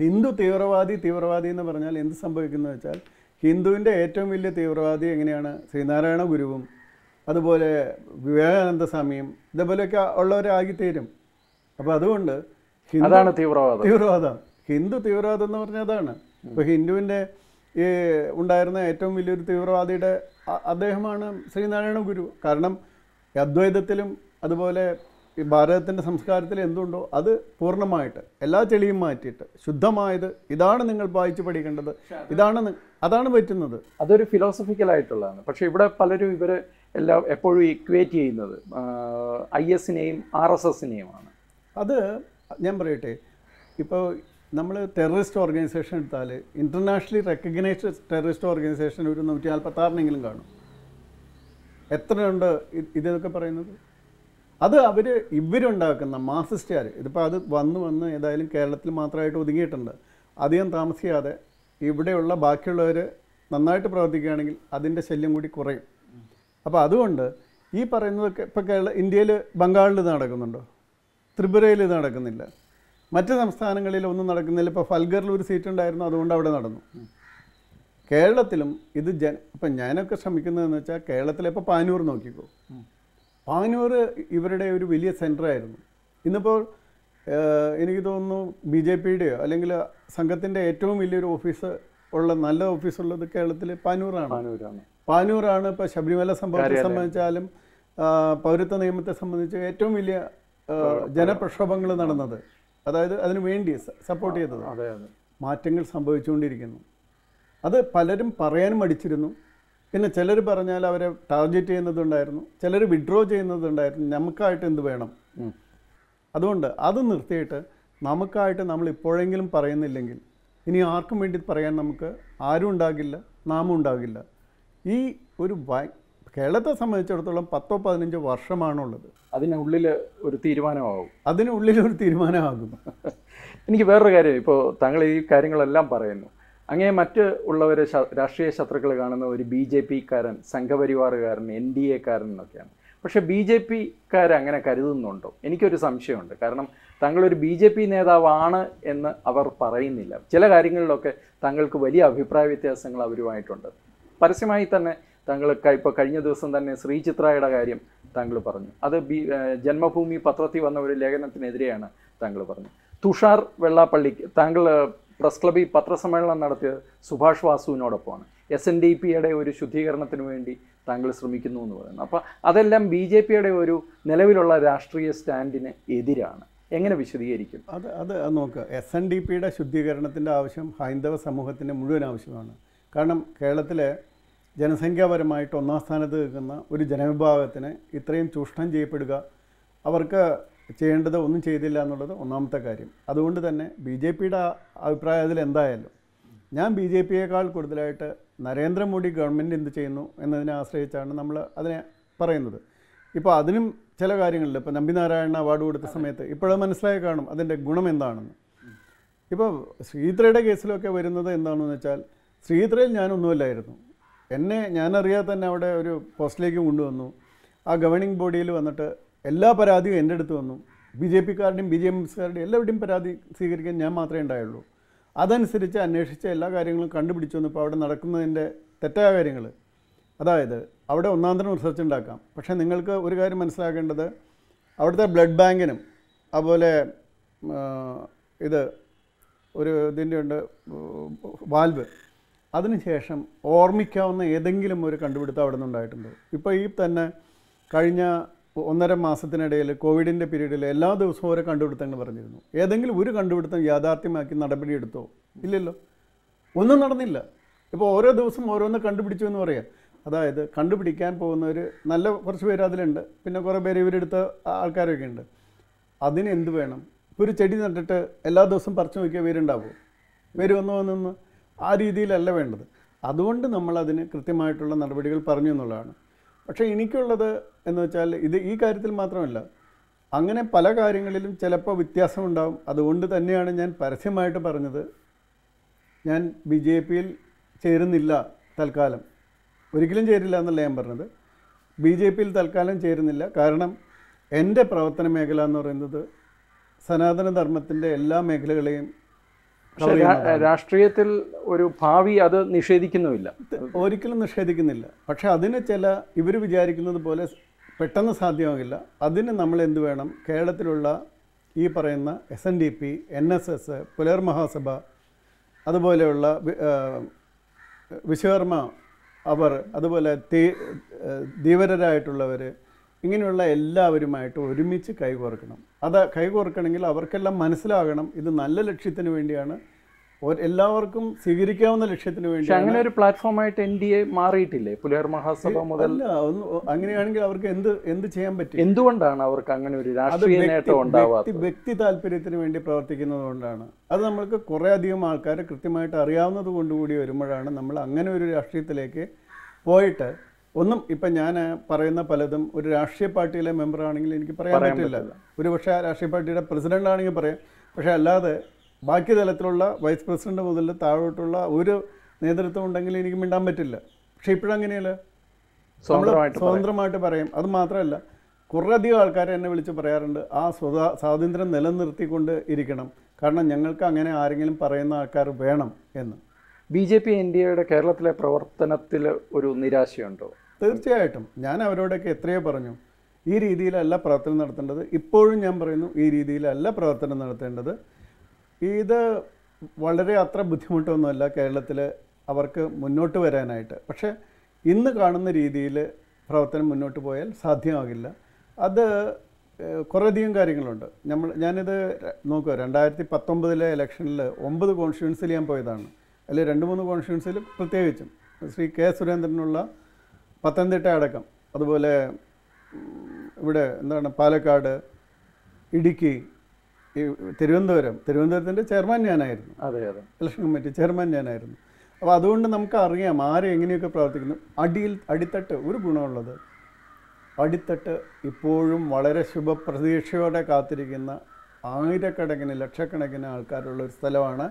ഹിന്ദു തീവ്രവാദി തീവ്രവാദി എന്ന് പറഞ്ഞാൽ എന്ത് സംഭവിക്കുന്നത് വെച്ചാൽ ഹിന്ദുവിൻ്റെ ഏറ്റവും വലിയ തീവ്രവാദി എങ്ങനെയാണ് ശ്രീനാരായണ ഗുരുവും അതുപോലെ വിവേകാനന്ദ സ്വാമിയും ഇതേപോലെയൊക്കെ ഉള്ളവരാകിത്തീരും അപ്പോൾ അതുകൊണ്ട് അതാണ് തീവ്രവാദം തീവ്രവാദം ഹിന്ദു തീവ്രവാദം എന്ന് പറഞ്ഞാൽ അതാണ് ഇപ്പൊ ഹിന്ദുവിന്റെ ഈ ഉണ്ടായിരുന്ന ഏറ്റവും വലിയൊരു തീവ്രവാദിയുടെ അദ്ദേഹമാണ് ശ്രീനാരായണ ഗുരു കാരണം അദ്വൈതത്തിലും അതുപോലെ ഈ ഭാരതത്തിൻ്റെ സംസ്കാരത്തിൽ എന്തുണ്ടോ അത് പൂർണ്ണമായിട്ട് എല്ലാ ചെളിയും മാറ്റിയിട്ട് ശുദ്ധമായത് ഇതാണ് നിങ്ങൾ വായിച്ചു പഠിക്കേണ്ടത് ഇതാണ് അതാണ് പറ്റുന്നത് അതൊരു ഫിലോസഫിക്കൽ ആയിട്ടുള്ളതാണ് പക്ഷെ ഇവിടെ പലരും ഇവർ എല്ലാം എപ്പോഴും ഇക്വേറ്റ് ചെയ്യുന്നത് ഐ എസിനെയും ആർ എസ് എസിനെയുമാണ് അത് ഞാൻ പറയട്ടെ ഇപ്പോൾ നമ്മൾ ടെററിസ്റ്റ് ഓർഗനൈസേഷൻ എടുത്താൽ ഇൻ്റർനാഷണലി റെക്കഗ്നൈസ്ഡ് ടെററിസ്റ്റ് ഓർഗനൈസേഷൻ ഒരു നൂറ്റി നാൽപ്പത്താറിനെങ്കിലും കാണും എത്രയുണ്ട് ഇതൊക്കെ പറയുന്നത് അത് അവർ ഇവരുണ്ടാക്കുന്ന മാസിസ്റ്റുകാർ ഇതിപ്പോൾ അത് വന്ന് വന്ന് ഏതായാലും കേരളത്തിൽ മാത്രമായിട്ട് ഒതുങ്ങിയിട്ടുണ്ട് അധികം താമസിയാതെ ഇവിടെയുള്ള ബാക്കിയുള്ളവർ നന്നായിട്ട് പ്രവർത്തിക്കുകയാണെങ്കിൽ അതിൻ്റെ ശല്യം കൂടി കുറയും അപ്പോൾ അതുകൊണ്ട് ഈ പറയുന്നതൊക്കെ ഇപ്പോൾ കേരള ഇന്ത്യയിൽ ബംഗാളിൽ ഇത് നടക്കുന്നുണ്ടോ ത്രിപുരയിൽ ഇത് നടക്കുന്നില്ല മറ്റ് സംസ്ഥാനങ്ങളിൽ ഒന്നും നടക്കുന്നില്ല ഇപ്പോൾ ഫൽഗറിൽ ഒരു സീറ്റ് ഉണ്ടായിരുന്നു അതുകൊണ്ട് അവിടെ നടന്നു കേരളത്തിലും ഇത് ജന ഇപ്പം ഞാനൊക്കെ ശ്രമിക്കുന്നതെന്ന് വെച്ചാൽ കേരളത്തിലെ ഇപ്പോൾ പാനൂർ നോക്കിക്കോ പാനൂർ ഇവരുടെ ഒരു വലിയ സെൻറ്ററായിരുന്നു ഇന്നിപ്പോൾ എനിക്ക് തോന്നുന്നു ബി ജെ പിയുടെയോ അല്ലെങ്കിൽ സംഘത്തിൻ്റെ ഏറ്റവും വലിയൊരു ഓഫീസ് ഉള്ള നല്ല ഓഫീസുള്ളത് കേരളത്തിൽ പാനൂറാണ് പാനൂരാണ് പാനൂറാണ് ഇപ്പോൾ ശബരിമല സംഭവത്തെ സംബന്ധിച്ചാലും പൗരത്വ നിയമത്തെ സംബന്ധിച്ച് ഏറ്റവും വലിയ ജനപ്രക്ഷോഭങ്ങൾ നടന്നത് അതായത് അതിനു വേണ്ടി സപ്പോർട്ട് ചെയ്തത് മാറ്റങ്ങൾ സംഭവിച്ചുകൊണ്ടിരിക്കുന്നു അത് പലരും പറയാൻ മടിച്ചിരുന്നു പിന്നെ ചിലർ പറഞ്ഞാൽ അവരെ ടാർഗറ്റ് ചെയ്യുന്നതുണ്ടായിരുന്നു ചിലർ വിഡ്രോ ചെയ്യുന്നതുണ്ടായിരുന്നു നമുക്കായിട്ട് എന്ത് വേണം അതുകൊണ്ട് അത് നിർത്തിയിട്ട് നമുക്കായിട്ട് നമ്മൾ ഇപ്പോഴെങ്കിലും പറയുന്നില്ലെങ്കിൽ ഇനി ആർക്കും വേണ്ടി പറയാൻ നമുക്ക് ആരും ഉണ്ടാകില്ല നാമും ഉണ്ടാകില്ല ഈ ഒരു കേരളത്തെ സംബന്ധിച്ചിടത്തോളം പത്തോ പതിനഞ്ചോ വർഷമാണുള്ളത് അതിനുള്ളിൽ ഒരു തീരുമാനമാകും അതിനുള്ളിൽ ഒരു തീരുമാനമാകും എനിക്ക് വേറൊരു കാര്യം ഇപ്പോൾ താങ്കൾ ഈ കാര്യങ്ങളെല്ലാം പറയുന്നു അങ്ങനെ മറ്റ് ഉള്ളവരെ രാഷ്ട്രീയ ശത്രുക്കൾ കാണുന്ന ഒരു ബി ജെ പിക്കാരൻ സംഘപരിവാറുകാരൻ എൻ ഡി എക്കാരൻ എന്നൊക്കെയാണ് പക്ഷേ ബി ജെ പിക്കാർ അങ്ങനെ കരുതുന്നുണ്ടോ എനിക്കൊരു സംശയമുണ്ട് കാരണം താങ്കളൊരു ബി ജെ പി നേതാവാണ് എന്ന് അവർ പറയുന്നില്ല ചില കാര്യങ്ങളിലൊക്കെ താങ്കൾക്ക് വലിയ അഭിപ്രായ വ്യത്യാസങ്ങൾ അവരുമായിട്ടുണ്ട് പരസ്യമായി തന്നെ താങ്കൾ ഇപ്പോൾ കഴിഞ്ഞ ദിവസം തന്നെ ശ്രീചിത്രയുടെ കാര്യം താങ്കൾ പറഞ്ഞു അത് ബി ജന്മഭൂമി പത്രത്തിൽ വന്ന ഒരു ലേഖനത്തിനെതിരെയാണ് താങ്കൾ പറഞ്ഞു തുഷാർ വെള്ളാപ്പള്ളിക്ക് താങ്കൾ പ്രസ് ക്ലബിൽ പത്രസമ്മേളനം നടത്തിയത് സുഭാഷ് വാസുവിനോടൊപ്പമാണ് എസ് എൻ ഡി പിയുടെ ഒരു ശുദ്ധീകരണത്തിന് വേണ്ടി താങ്കൾ ശ്രമിക്കുന്നു എന്ന് പറയുന്നു അപ്പോൾ അതെല്ലാം ബി ജെ പിയുടെ ഒരു നിലവിലുള്ള രാഷ്ട്രീയ സ്റ്റാൻഡിന് എതിരാണ് എങ്ങനെ വിശദീകരിക്കും അത് അത് നോക്കുക എസ് എൻ ഡി പിയുടെ ശുദ്ധീകരണത്തിൻ്റെ ആവശ്യം ഹൈന്ദവ സമൂഹത്തിൻ്റെ മുഴുവൻ ആവശ്യമാണ് കാരണം കേരളത്തിലെ ജനസംഖ്യാപരമായിട്ട് ഒന്നാം സ്ഥാനത്ത് നിൽക്കുന്ന ഒരു ജനവിഭാഗത്തിന് ഇത്രയും ചൂഷണം ചെയ്യപ്പെടുക അവർക്ക് ചെയ്യേണ്ടത് ഒന്നും ചെയ്തില്ല എന്നുള്ളത് ഒന്നാമത്തെ കാര്യം അതുകൊണ്ട് തന്നെ ബി ജെ പിയുടെ അഭിപ്രായത്തിൽ എന്തായാലും ഞാൻ ബി ജെ പിയേക്കാൾ കൂടുതലായിട്ട് നരേന്ദ്രമോദി ഗവൺമെൻറ് എന്ത് ചെയ്യുന്നു എന്നതിനെ ആശ്രയിച്ചാണ് നമ്മൾ അതിനെ പറയുന്നത് ഇപ്പോൾ അതിനും ചില കാര്യങ്ങളിൽ ഇപ്പോൾ നമ്പിനാരായണ അവാർഡ് കൊടുത്ത സമയത്ത് ഇപ്പോഴത് മനസ്സിലായി കാണും അതിൻ്റെ ഗുണം എന്താണെന്ന് ഇപ്പോൾ ശ്രീധരയുടെ കേസിലൊക്കെ വരുന്നത് എന്താണെന്ന് വെച്ചാൽ ശ്രീധരയിൽ ഞാനൊന്നുമില്ലായിരുന്നു എന്നെ ഞാനറിയാതെ തന്നെ അവിടെ ഒരു പോസ്റ്റിലേക്ക് കൊണ്ടുവന്നു ആ ഗവേണിംഗ് ബോഡിയിൽ വന്നിട്ട് എല്ലാ പരാതിയും എൻ്റെ അടുത്ത് വന്നു ബി ജെ പിക്കാരുടെയും ബി ജെ എം എസ്കാരുടെയും എല്ലാവരുടെയും പരാതി സ്വീകരിക്കാൻ ഞാൻ മാത്രമേ ഉണ്ടായുള്ളൂ അതനുസരിച്ച് അന്വേഷിച്ച എല്ലാ കാര്യങ്ങളും കണ്ടുപിടിച്ചു വന്നപ്പോൾ അവിടെ നടക്കുന്നതിൻ്റെ തെറ്റായ കാര്യങ്ങൾ അതായത് അവിടെ ഒന്നാന്തരം റിസർച്ച് ഉണ്ടാക്കാം പക്ഷേ നിങ്ങൾക്ക് ഒരു കാര്യം മനസ്സിലാക്കേണ്ടത് അവിടുത്തെ ബ്ലഡ് ബാങ്കിനും അതുപോലെ ഇത് ഒരു ഇതിൻ്റെ ഉണ്ട് വാൽവ് അതിനുശേഷം ഓർമ്മിക്കാവുന്ന ഏതെങ്കിലും ഒരു കണ്ടുപിടുത്തം അവിടെ നിന്നുണ്ടായിട്ടുണ്ടോ ഇപ്പോൾ ഈ തന്നെ കഴിഞ്ഞ ഒന്നര മാസത്തിനിടയിൽ കോവിഡിൻ്റെ പീരീഡിൽ എല്ലാ ദിവസവും ഓരോ കണ്ടുപിടുത്തങ്ങൾ പറഞ്ഞിരുന്നു ഏതെങ്കിലും ഒരു കണ്ടുപിടുത്തം യാഥാർത്ഥ്യമാക്കി നടപടിയെടുത്തോ ഇല്ലല്ലോ ഒന്നും നടന്നില്ല ഇപ്പോൾ ഓരോ ദിവസം ഓരോന്ന് കണ്ടുപിടിച്ചു എന്ന് പറയാം അതായത് കണ്ടുപിടിക്കാൻ പോകുന്നവർ നല്ല കുറച്ച് പേര് അതിലുണ്ട് പിന്നെ കുറേ പേര് ഇവരെടുത്ത ആൾക്കാരൊക്കെ ഉണ്ട് അതിന് എന്ത് വേണം ഒരു ചെടി നട്ടിട്ട് എല്ലാ ദിവസവും പറിച്ചു നോക്കിയാൽ പേരുണ്ടാവുമോ പേര് വന്നു വന്നു ആ രീതിയിലല്ല വേണ്ടത് അതുകൊണ്ട് നമ്മൾ കൃത്യമായിട്ടുള്ള നടപടികൾ പറഞ്ഞു എന്നുള്ളതാണ് പക്ഷേ എനിക്കുള്ളത് എന്ന് വെച്ചാൽ ഇത് ഈ കാര്യത്തിൽ മാത്രമല്ല അങ്ങനെ പല കാര്യങ്ങളിലും ചിലപ്പോൾ വ്യത്യാസമുണ്ടാകും അതുകൊണ്ട് തന്നെയാണ് ഞാൻ പരസ്യമായിട്ട് പറഞ്ഞത് ഞാൻ ബി ജെ പിയിൽ ചേരുന്നില്ല തൽക്കാലം ഒരിക്കലും ചേരില്ല എന്നല്ല ഞാൻ പറഞ്ഞത് ബി ജെ പിയിൽ തൽക്കാലം ചേരുന്നില്ല കാരണം എൻ്റെ പ്രവർത്തന മേഖല എന്ന് പറയുന്നത് സനാതന ധർമ്മത്തിൻ്റെ എല്ലാ മേഖലകളെയും രാഷ്ട്രീയത്തിൽ ഒരു ഭാവി അത് നിഷേധിക്കുന്നുമില്ല ഒരിക്കലും നിഷേധിക്കുന്നില്ല പക്ഷേ അതിന് ചില ഇവർ വിചാരിക്കുന്നത് പോലെ പെട്ടെന്ന് സാധ്യമാകില്ല അതിന് നമ്മൾ എന്ത് വേണം കേരളത്തിലുള്ള ഈ പറയുന്ന S N D P N S S പുലർമഹാസഭ അതുപോലെയുള്ള വിശ്വകർമ്മ അവർ അതുപോലെ തീ ധീവരരായിട്ടുള്ളവർ ഇങ്ങനെയുള്ള എല്ലാവരുമായിട്ട് ഒരുമിച്ച് കൈകോർക്കണം അത് കൈകോർക്കണമെങ്കിൽ അവർക്കെല്ലാം മനസ്സിലാകണം ഇത് നല്ല ലക്ഷ്യത്തിന് വേണ്ടിയാണ് എല്ലാവർക്കും സ്വീകരിക്കാവുന്ന ലക്ഷ്യത്തിന് വേണ്ടി അങ്ങനെ ഒരു പ്ലാറ്റ്ഫോമായിട്ട് എൻ ഡി എ മാറിയിട്ടില്ലേ പുലയർ മഹാസഭ മുതൽ അങ്ങനെയാണെങ്കിൽ അവർക്ക് എന്ത് എന്ത് ചെയ്യാൻ പറ്റും എന്തുകൊണ്ടാണ് അവർക്ക് അങ്ങനെ ഒരു രാഷ്ട്രീയ നേട്ടം ഉണ്ടാവാത്തത് വ്യക്തി താല്പര്യത്തിന് വേണ്ടി പ്രവർത്തിക്കുന്നത് കൊണ്ടാണ് അത് നമ്മൾക്ക് കുറേ അധികം ആൾക്കാരെ കൃത്യമായിട്ട് അറിയാവുന്നത് കൊണ്ടുകൂടി വരുമ്പോഴാണ് നമ്മൾ അങ്ങനെ ഒരു രാഷ്ട്രീയത്തിലേക്ക് പോയിട്ട് ഒന്നും ഇപ്പം ഞാൻ പറയുന്ന പലതും ഒരു രാഷ്ട്രീയ പാർട്ടിയിലെ മെമ്പർ എനിക്ക് പറയാൻ പറ്റില്ല ഒരു പക്ഷേ രാഷ്ട്രീയ പാർട്ടിയുടെ പ്രസിഡന്റ് ആണെങ്കിൽ പറയാം പക്ഷേ അല്ലാതെ ബാക്കി തലത്തിലുള്ള വൈസ് പ്രസിഡന്റ് മുതൽ താഴോട്ടുള്ള ഒരു നേതൃത്വം ഉണ്ടെങ്കിൽ എനിക്ക് മിണ്ടാൻ പറ്റില്ല പക്ഷേ ഇപ്പോഴങ്ങനെയല്ല സ്വതന്ത്രമായിട്ട് പറയും അത് മാത്രമല്ല കുറേയധികം ആൾക്കാർ എന്നെ വിളിച്ച് പറയാറുണ്ട് ആ സ്വതാ സ്വാതന്ത്ര്യം നിലനിർത്തിക്കൊണ്ട് ഇരിക്കണം കാരണം ഞങ്ങൾക്ക് അങ്ങനെ ആരെങ്കിലും പറയുന്ന ആൾക്കാർ വേണം എന്ന് ബി ജെ പി എയുടെ കേരളത്തിലെ പ്രവർത്തനത്തിൽ ഒരു നിരാശയുണ്ടോ തീർച്ചയായിട്ടും ഞാൻ അവരോടൊക്കെ എത്രയോ പറഞ്ഞു ഈ രീതിയിലല്ല പ്രവർത്തനം നടത്തേണ്ടത് ഇപ്പോഴും ഞാൻ പറയുന്നു ഈ രീതിയിലല്ല പ്രവർത്തനം നടത്തേണ്ടത് ഇത് വളരെ അത്ര ബുദ്ധിമുട്ടൊന്നുമല്ല കേരളത്തിൽ അവർക്ക് മുന്നോട്ട് വരാനായിട്ട് പക്ഷേ ഇന്ന് കാണുന്ന രീതിയിൽ പ്രവർത്തനം മുന്നോട്ട് പോയാൽ സാധ്യമാകില്ല അത് കുറേയധികം കാര്യങ്ങളുണ്ട് നമ്മൾ ഞാനിത് നോക്കുക രണ്ടായിരത്തി പത്തൊമ്പതിലെ ഇലക്ഷനിൽ ഒമ്പത് കോൺസ്റ്റിറ്റ്യുവൻസിൽ ഞാൻ പോയതാണ് അല്ലെങ്കിൽ രണ്ട് മൂന്ന് കോൺസ്റ്റിറ്റ്യുവൻസിൽ പ്രത്യേകിച്ചും ശ്രീ കെ സുരേന്ദ്രനുള്ള പത്തനംതിട്ട അടക്കം അതുപോലെ ഇവിടെ എന്താണ് പാലക്കാട് ഇടുക്കി തിരുവനന്തപുരം തിരുവനന്തപുരത്തിൻ്റെ ചെയർമാൻ ഞാനായിരുന്നു അതെ അതെ ഇലക്ഷൻ കമ്മിറ്റി ചെയർമാൻ ഞാനായിരുന്നു അപ്പോൾ അതുകൊണ്ട് നമുക്ക് അറിയാം ആരെ എങ്ങനെയൊക്കെ പ്രവർത്തിക്കുന്നു അടിയിൽ അടിത്തട്ട് ഒരു ഗുണമുള്ളത് അടിത്തട്ട് ഇപ്പോഴും വളരെ ശുഭപ്രതീക്ഷയോടെ കാത്തിരിക്കുന്ന ആയിരക്കണക്കിന് ലക്ഷക്കണക്കിന് ആൾക്കാരുള്ള ഒരു സ്ഥലമാണ്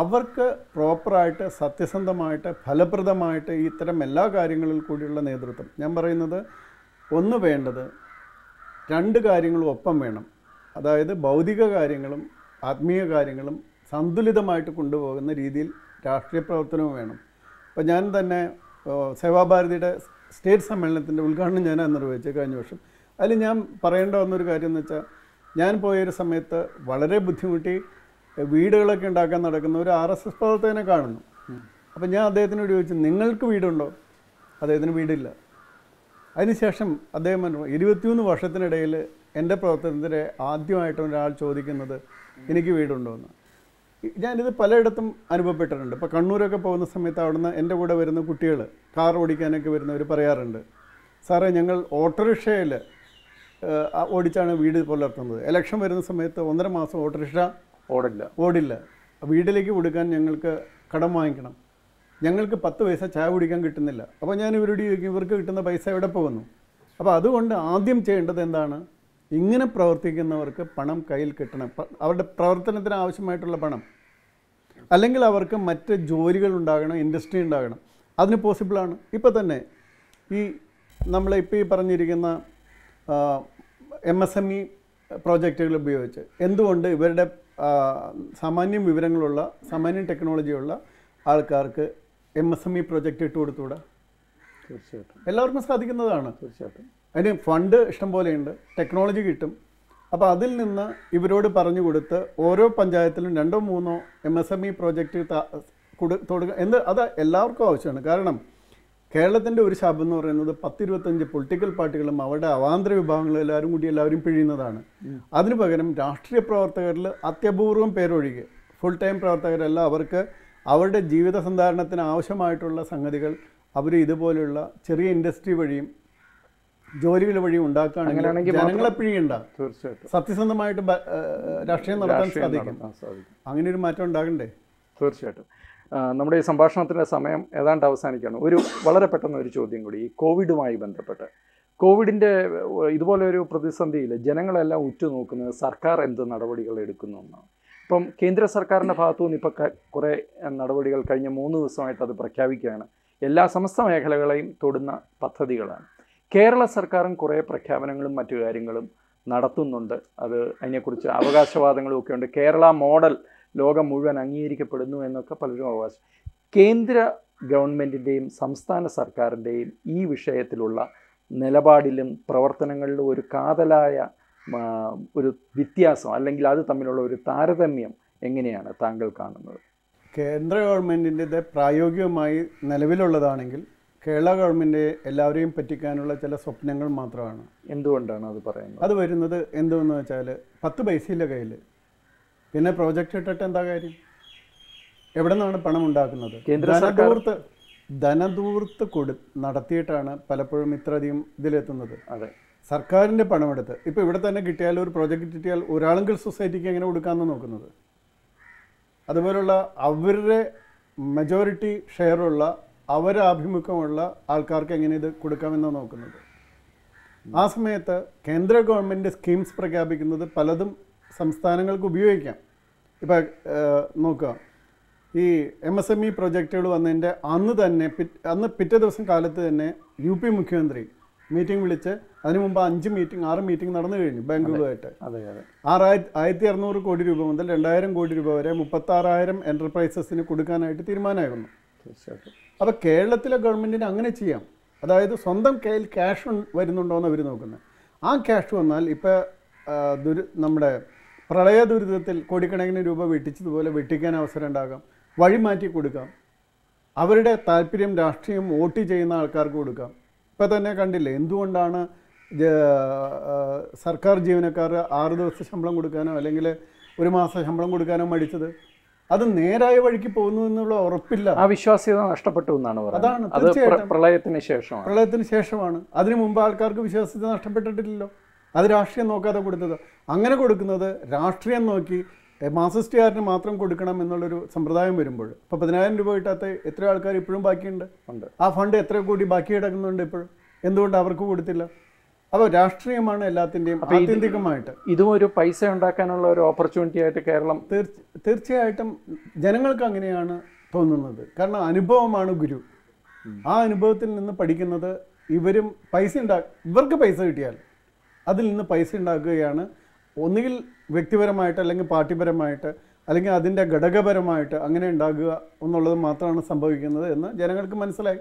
അവർക്ക് പ്രോപ്പറായിട്ട് സത്യസന്ധമായിട്ട് ഫലപ്രദമായിട്ട് ഇത്തരം എല്ലാ കാര്യങ്ങളിൽ കൂടിയുള്ള നേതൃത്വം ഞാൻ പറയുന്നത് ഒന്ന് വേണ്ടത് രണ്ട് കാര്യങ്ങളും ഒപ്പം വേണം അതായത് ഭൗതിക കാര്യങ്ങളും ആത്മീയ കാര്യങ്ങളും സന്തുലിതമായിട്ട് കൊണ്ടുപോകുന്ന രീതിയിൽ രാഷ്ട്രീയ പ്രവർത്തനവും വേണം അപ്പോൾ ഞാൻ തന്നെ സേവാഭാരതിയുടെ സ്റ്റേറ്റ് സമ്മേളനത്തിൻ്റെ ഉദ്ഘാടനം ഞാൻ നിർവഹിച്ചു കഴിഞ്ഞ വർഷം അതിൽ ഞാൻ പറയേണ്ട വന്നൊരു കാര്യം എന്ന് വെച്ചാൽ ഞാൻ പോയൊരു സമയത്ത് വളരെ ബുദ്ധിമുട്ടി വീടുകളൊക്കെ ഉണ്ടാക്കാൻ നടക്കുന്ന ഒരു ആർ എസ് എസ് പ്രവർത്തകനെ കാണുന്നു അപ്പം ഞാൻ അദ്ദേഹത്തിനോട് ചോദിച്ചു നിങ്ങൾക്ക് വീടുണ്ടോ അദ്ദേഹത്തിന് വീടില്ല അതിനുശേഷം അദ്ദേഹം ഇരുപത്തിമൂന്ന് വർഷത്തിനിടയിൽ എൻ്റെ പ്രവർത്തനത്തിന് ആദ്യമായിട്ട് ഒരാൾ ചോദിക്കുന്നത് എനിക്ക് വീടുണ്ടോ എന്ന് ഞാനിത് പലയിടത്തും അനുഭവപ്പെട്ടിട്ടുണ്ട് ഇപ്പോൾ കണ്ണൂരൊക്കെ പോകുന്ന സമയത്ത് അവിടുന്ന് എൻ്റെ കൂടെ വരുന്ന കുട്ടികൾ കാർ ഓടിക്കാനൊക്കെ വരുന്നവർ പറയാറുണ്ട് സാറേ ഞങ്ങൾ ഓട്ടോറിക്ഷയിൽ ഓടിച്ചാണ് വീട് പുലർത്തുന്നത് ഇലക്ഷൻ വരുന്ന സമയത്ത് ഒന്നര മാസം ഓട്ടോറിക്ഷ ഓടില്ല ഓടില്ല വീട്ടിലേക്ക് കൊടുക്കാൻ ഞങ്ങൾക്ക് കടം വാങ്ങിക്കണം ഞങ്ങൾക്ക് പത്ത് പൈസ ചായ കുടിക്കാൻ കിട്ടുന്നില്ല അപ്പോൾ ഞാൻ ഇവരോട് ചോദിക്കും ഇവർക്ക് കിട്ടുന്ന പൈസ എവിടെ പോകുന്നു അപ്പോൾ അതുകൊണ്ട് ആദ്യം ചെയ്യേണ്ടത് എന്താണ് ഇങ്ങനെ പ്രവർത്തിക്കുന്നവർക്ക് പണം കയ്യിൽ കിട്ടണം അവരുടെ പ്രവർത്തനത്തിന് ആവശ്യമായിട്ടുള്ള പണം അല്ലെങ്കിൽ അവർക്ക് മറ്റ് ജോലികൾ ഉണ്ടാകണം ഇൻഡസ്ട്രി ഉണ്ടാകണം അതിന് പോസിബിളാണ് ഇപ്പോൾ തന്നെ ഈ നമ്മളിപ്പോൾ ഈ പറഞ്ഞിരിക്കുന്ന എം എസ് എം ഇ പ്രോജക്റ്റുകൾ ഉപയോഗിച്ച് എന്തുകൊണ്ട് ഇവരുടെ സാമാന്യം വിവരങ്ങളുള്ള സാമാന്യം ടെക്നോളജിയുള്ള ആൾക്കാർക്ക് M S M E project ഇട്ട് കൊടുത്തൂടാ തീർച്ചയായിട്ടും എല്ലാവർക്കും സാധിക്കുന്നതാണ് തീർച്ചയായിട്ടും അതിന് ഫണ്ട് ഇഷ്ടംപോലെയുണ്ട് ടെക്നോളജി കിട്ടും അപ്പോൾ അതിൽ നിന്ന് ഇവരോട് പറഞ്ഞു കൊടുത്ത് ഓരോ പഞ്ചായത്തിലും രണ്ടോ മൂന്നോ M S M E project കൊടു എന്ത് അത് എല്ലാവർക്കും ആവശ്യമാണ് കാരണം കേരളത്തിൻ്റെ ഒരു ശാപം എന്ന് പറയുന്നത് പത്തിരുപത്തഞ്ച് പൊളിറ്റിക്കൽ പാർട്ടികളും അവരുടെ അവാന്തര വിഭാഗങ്ങളും എല്ലാവരും കൂടി എല്ലാവരും പിഴിയുന്നതാണ് അതിനു പകരം രാഷ്ട്രീയ പ്രവർത്തകരിൽ അത്യപൂർവം പേരൊഴികെ ഫുൾ ടൈം പ്രവർത്തകരെല്ലാം അവർക്ക് അവരുടെ ജീവിത സന്ധാരണത്തിന് ആവശ്യമായിട്ടുള്ള സംഗതികൾ അവർ ഇതുപോലെയുള്ള ചെറിയ ഇൻഡസ്ട്രി വഴിയും ജോലികൾ വഴി ഉണ്ടാക്കുകയാണെങ്കിൽ ജനങ്ങളെ പിഴിയുണ്ട തീർച്ചയായിട്ടും സത്യസന്ധമായിട്ട് രാഷ്ട്രീയം നടത്താൻ സാധിക്കും അങ്ങനെ ഒരു മാറ്റം ഉണ്ടാകണ്ടേ തീർച്ചയായിട്ടും നമ്മുടെ ഈ സംഭാഷണത്തിൻ്റെ സമയം ഏതാണ്ട് അവസാനിക്കുകയാണ് ഒരു വളരെ പെട്ടെന്ന് ഒരു ചോദ്യം കൂടി ഈ കോവിഡുമായി ബന്ധപ്പെട്ട് കോവിഡിൻ്റെ ഇതുപോലെ ഒരു പ്രതിസന്ധിയിൽ ജനങ്ങളെല്ലാം ഉറ്റുനോക്കുന്നത് സർക്കാർ എന്ത് നടപടികൾ എടുക്കുന്നു എന്നാണ് ഇപ്പം കേന്ദ്ര സർക്കാരിൻ്റെ ഭാഗത്തു നിന്ന് ഇപ്പോൾ കുറേ നടപടികൾ കഴിഞ്ഞ മൂന്ന് ദിവസമായിട്ട് അത് പ്രഖ്യാപിക്കുകയാണ് എല്ലാ സമസ്ത മേഖലകളെയും തൊടുന്ന പദ്ധതികളാണ് കേരള സർക്കാരും കുറേ പ്രഖ്യാപനങ്ങളും മറ്റു കാര്യങ്ങളും നടത്തുന്നുണ്ട് അത് അതിനെക്കുറിച്ച് അവകാശവാദങ്ങളും ഒക്കെ ഉണ്ട് കേരള മോഡൽ ലോകം മുഴുവൻ അംഗീകരിക്കപ്പെടുന്നു എന്നൊക്കെ പലരും അവകാശം കേന്ദ്ര ഗവൺമെൻറ്റിൻ്റെയും സംസ്ഥാന സർക്കാരിൻ്റെയും ഈ വിഷയത്തിലുള്ള നിലപാടിലും പ്രവർത്തനങ്ങളിലും ഒരു കാതലായ ഒരു വ്യത്യാസം അല്ലെങ്കിൽ അത് തമ്മിലുള്ള ഒരു താരതമ്യം എങ്ങനെയാണ് താങ്കൾ കാണുന്നത് കേന്ദ്ര ഗവൺമെൻറ്റിൻ്റെ പ്രായോഗികമായി നിലവിലുള്ളതാണെങ്കിൽ കേരള ഗവൺമെൻറ് എല്ലാവരെയും പറ്റിക്കാനുള്ള ചില സ്വപ്നങ്ങൾ മാത്രമാണ് എന്തുകൊണ്ടാണ് അത് പറയുന്നത് അത് വരുന്നത് എന്തുവെന്ന് വെച്ചാൽ പത്ത് പൈസയിലെ കയ്യിൽ പിന്നെ പ്രോജക്റ്റ് ഇട്ടിട്ട് എന്താ കാര്യം എവിടെ നിന്നാണ് പണം ഉണ്ടാക്കുന്നത് ധനധൂർത്ത് ധനധൂർത്ത് കൊടു നടത്തിയിട്ടാണ് പലപ്പോഴും ഇത്രയധികം ഇതിലെത്തുന്നത് അതെ സർക്കാരിൻ്റെ പണമെടുത്ത് ഇപ്പോൾ ഇവിടെ തന്നെ കിട്ടിയാൽ ഒരു പ്രോജക്റ്റ് കിട്ടിയാൽ ഒരാളെങ്കിൽ സൊസൈറ്റിക്ക് എങ്ങനെ കൊടുക്കാമെന്ന് നോക്കുന്നത് അതുപോലുള്ള അവരുടെ മെജോറിറ്റി ഷെയറുള്ള അവരെ ആഭിമുഖ്യമുള്ള ആൾക്കാർക്ക് എങ്ങനെ ഇത് കൊടുക്കാമെന്നാണ് നോക്കുന്നത് ആ സമയത്ത് കേന്ദ്ര ഗവൺമെൻറ് സ്കീംസ് പ്രഖ്യാപിക്കുന്നത് പലതും സംസ്ഥാനങ്ങൾക്ക് ഉപയോഗിക്കാം ഇപ്പം നോക്കുക ഈ M S M E e പ്രൊജക്റ്റുകൾ വന്നതിൻ്റെ അന്ന് തന്നെ അന്ന് പിറ്റേ ദിവസം കാലത്ത് തന്നെ യു പി മുഖ്യമന്ത്രി മീറ്റിംഗ് വിളിച്ച് അതിനു മുമ്പ് അഞ്ച് മീറ്റിംഗ് ആറ് മീറ്റിംഗ് നടന്നു കഴിഞ്ഞു ബാങ്കുകളുമായിട്ട് ആറായിരത്തി ആയിരത്തി അറുന്നൂറ് കോടി രൂപ മുതൽ രണ്ടായിരം കോടി രൂപ വരെ മുപ്പത്താറായിരം എൻ്റർപ്രൈസസിന് കൊടുക്കാനായിട്ട് തീരുമാനമായിരുന്നു തീർച്ചയായിട്ടും അപ്പോൾ കേരളത്തിലെ ഗവൺമെൻറ്റിന് അങ്ങനെ ചെയ്യാം അതായത് സ്വന്തം കയ്യിൽ ക്യാഷ് വരുന്നുണ്ടോ എന്ന് അവർ നോക്കുന്നത് ആ ക്യാഷ് വന്നാൽ ഇപ്പോൾ ദുരി നമ്മുടെ പ്രളയ ദുരിതത്തിൽ കോടിക്കണക്കിന് രൂപ വെട്ടിച്ചതുപോലെ വെട്ടിക്കാൻ അവസരം ഉണ്ടാകാം മാറ്റി കൊടുക്കാം അവരുടെ താല്പര്യം രാഷ്ട്രീയം വോട്ട് ചെയ്യുന്ന ആൾക്കാർക്ക് കൊടുക്കാം ഇപ്പം തന്നെ കണ്ടില്ലേ എന്തുകൊണ്ടാണ് സർക്കാർ ജീവനക്കാർ ആറ് ദിവസം ശമ്പളം കൊടുക്കാനോ അല്ലെങ്കിൽ ഒരു മാസം ശമ്പളം കൊടുക്കാനോ മടിച്ചത് അത് നേരായ വഴിക്ക് പോകുന്നു എന്നുള്ള ഉറപ്പില്ല ആ വിശ്വാസ്യത നഷ്ടപ്പെട്ടു എന്നാണ് അതാണ് പ്രളയത്തിന് ശേഷം പ്രളയത്തിന് ശേഷമാണ് അതിനു മുമ്പ് ആൾക്കാർക്ക് വിശ്വാസ്യത നഷ്ടപ്പെട്ടിട്ടില്ലല്ലോ അത് രാഷ്ട്രീയം നോക്കാതെ കൊടുത്തത് അങ്ങനെ കൊടുക്കുന്നത് രാഷ്ട്രീയം നോക്കി മാസിസ്റ്റുകാരന് മാത്രം കൊടുക്കണം എന്നുള്ളൊരു സമ്പ്രദായം വരുമ്പോൾ അപ്പോൾ പതിനായിരം രൂപ കിട്ടാത്ത എത്ര ആൾക്കാർ ഇപ്പോഴും ബാക്കിയുണ്ട് ഫണ്ട് ആ ഫണ്ട് എത്ര കോടി ബാക്കി കിടക്കുന്നുണ്ട് ഇപ്പോഴും എന്തുകൊണ്ട് അവർക്ക് കൊടുത്തില്ല അപ്പോൾ രാഷ്ട്രീയമാണ് എല്ലാത്തിൻ്റെയും ആത്യന്തികമായിട്ട് ഇതും ഒരു പൈസ ഉണ്ടാക്കാനുള്ള ഒരു ഓപ്പർച്യൂണിറ്റി ആയിട്ട് കേരളം തീർച്ചയായിട്ടും ജനങ്ങൾക്ക് അങ്ങനെയാണ് തോന്നുന്നത് കാരണം അനുഭവമാണ് ഗുരു ആ അനുഭവത്തിൽ നിന്ന് പഠിക്കുന്നത് ഇവരും പൈസ ഉണ്ടാ ഇവർക്ക് പൈസ കിട്ടിയാൽ അതിൽ നിന്ന് പൈസ ഉണ്ടാക്കുകയാണ് ഒന്നുകിൽ വ്യക്തിപരമായിട്ട് അല്ലെങ്കിൽ പാർട്ടിപരമായിട്ട് അല്ലെങ്കിൽ അതിൻ്റെ ഘടകപരമായിട്ട് അങ്ങനെ ഉണ്ടാകുക എന്നുള്ളത് മാത്രമാണ് സംഭവിക്കുന്നത് എന്ന് ജനങ്ങൾക്ക് മനസ്സിലായി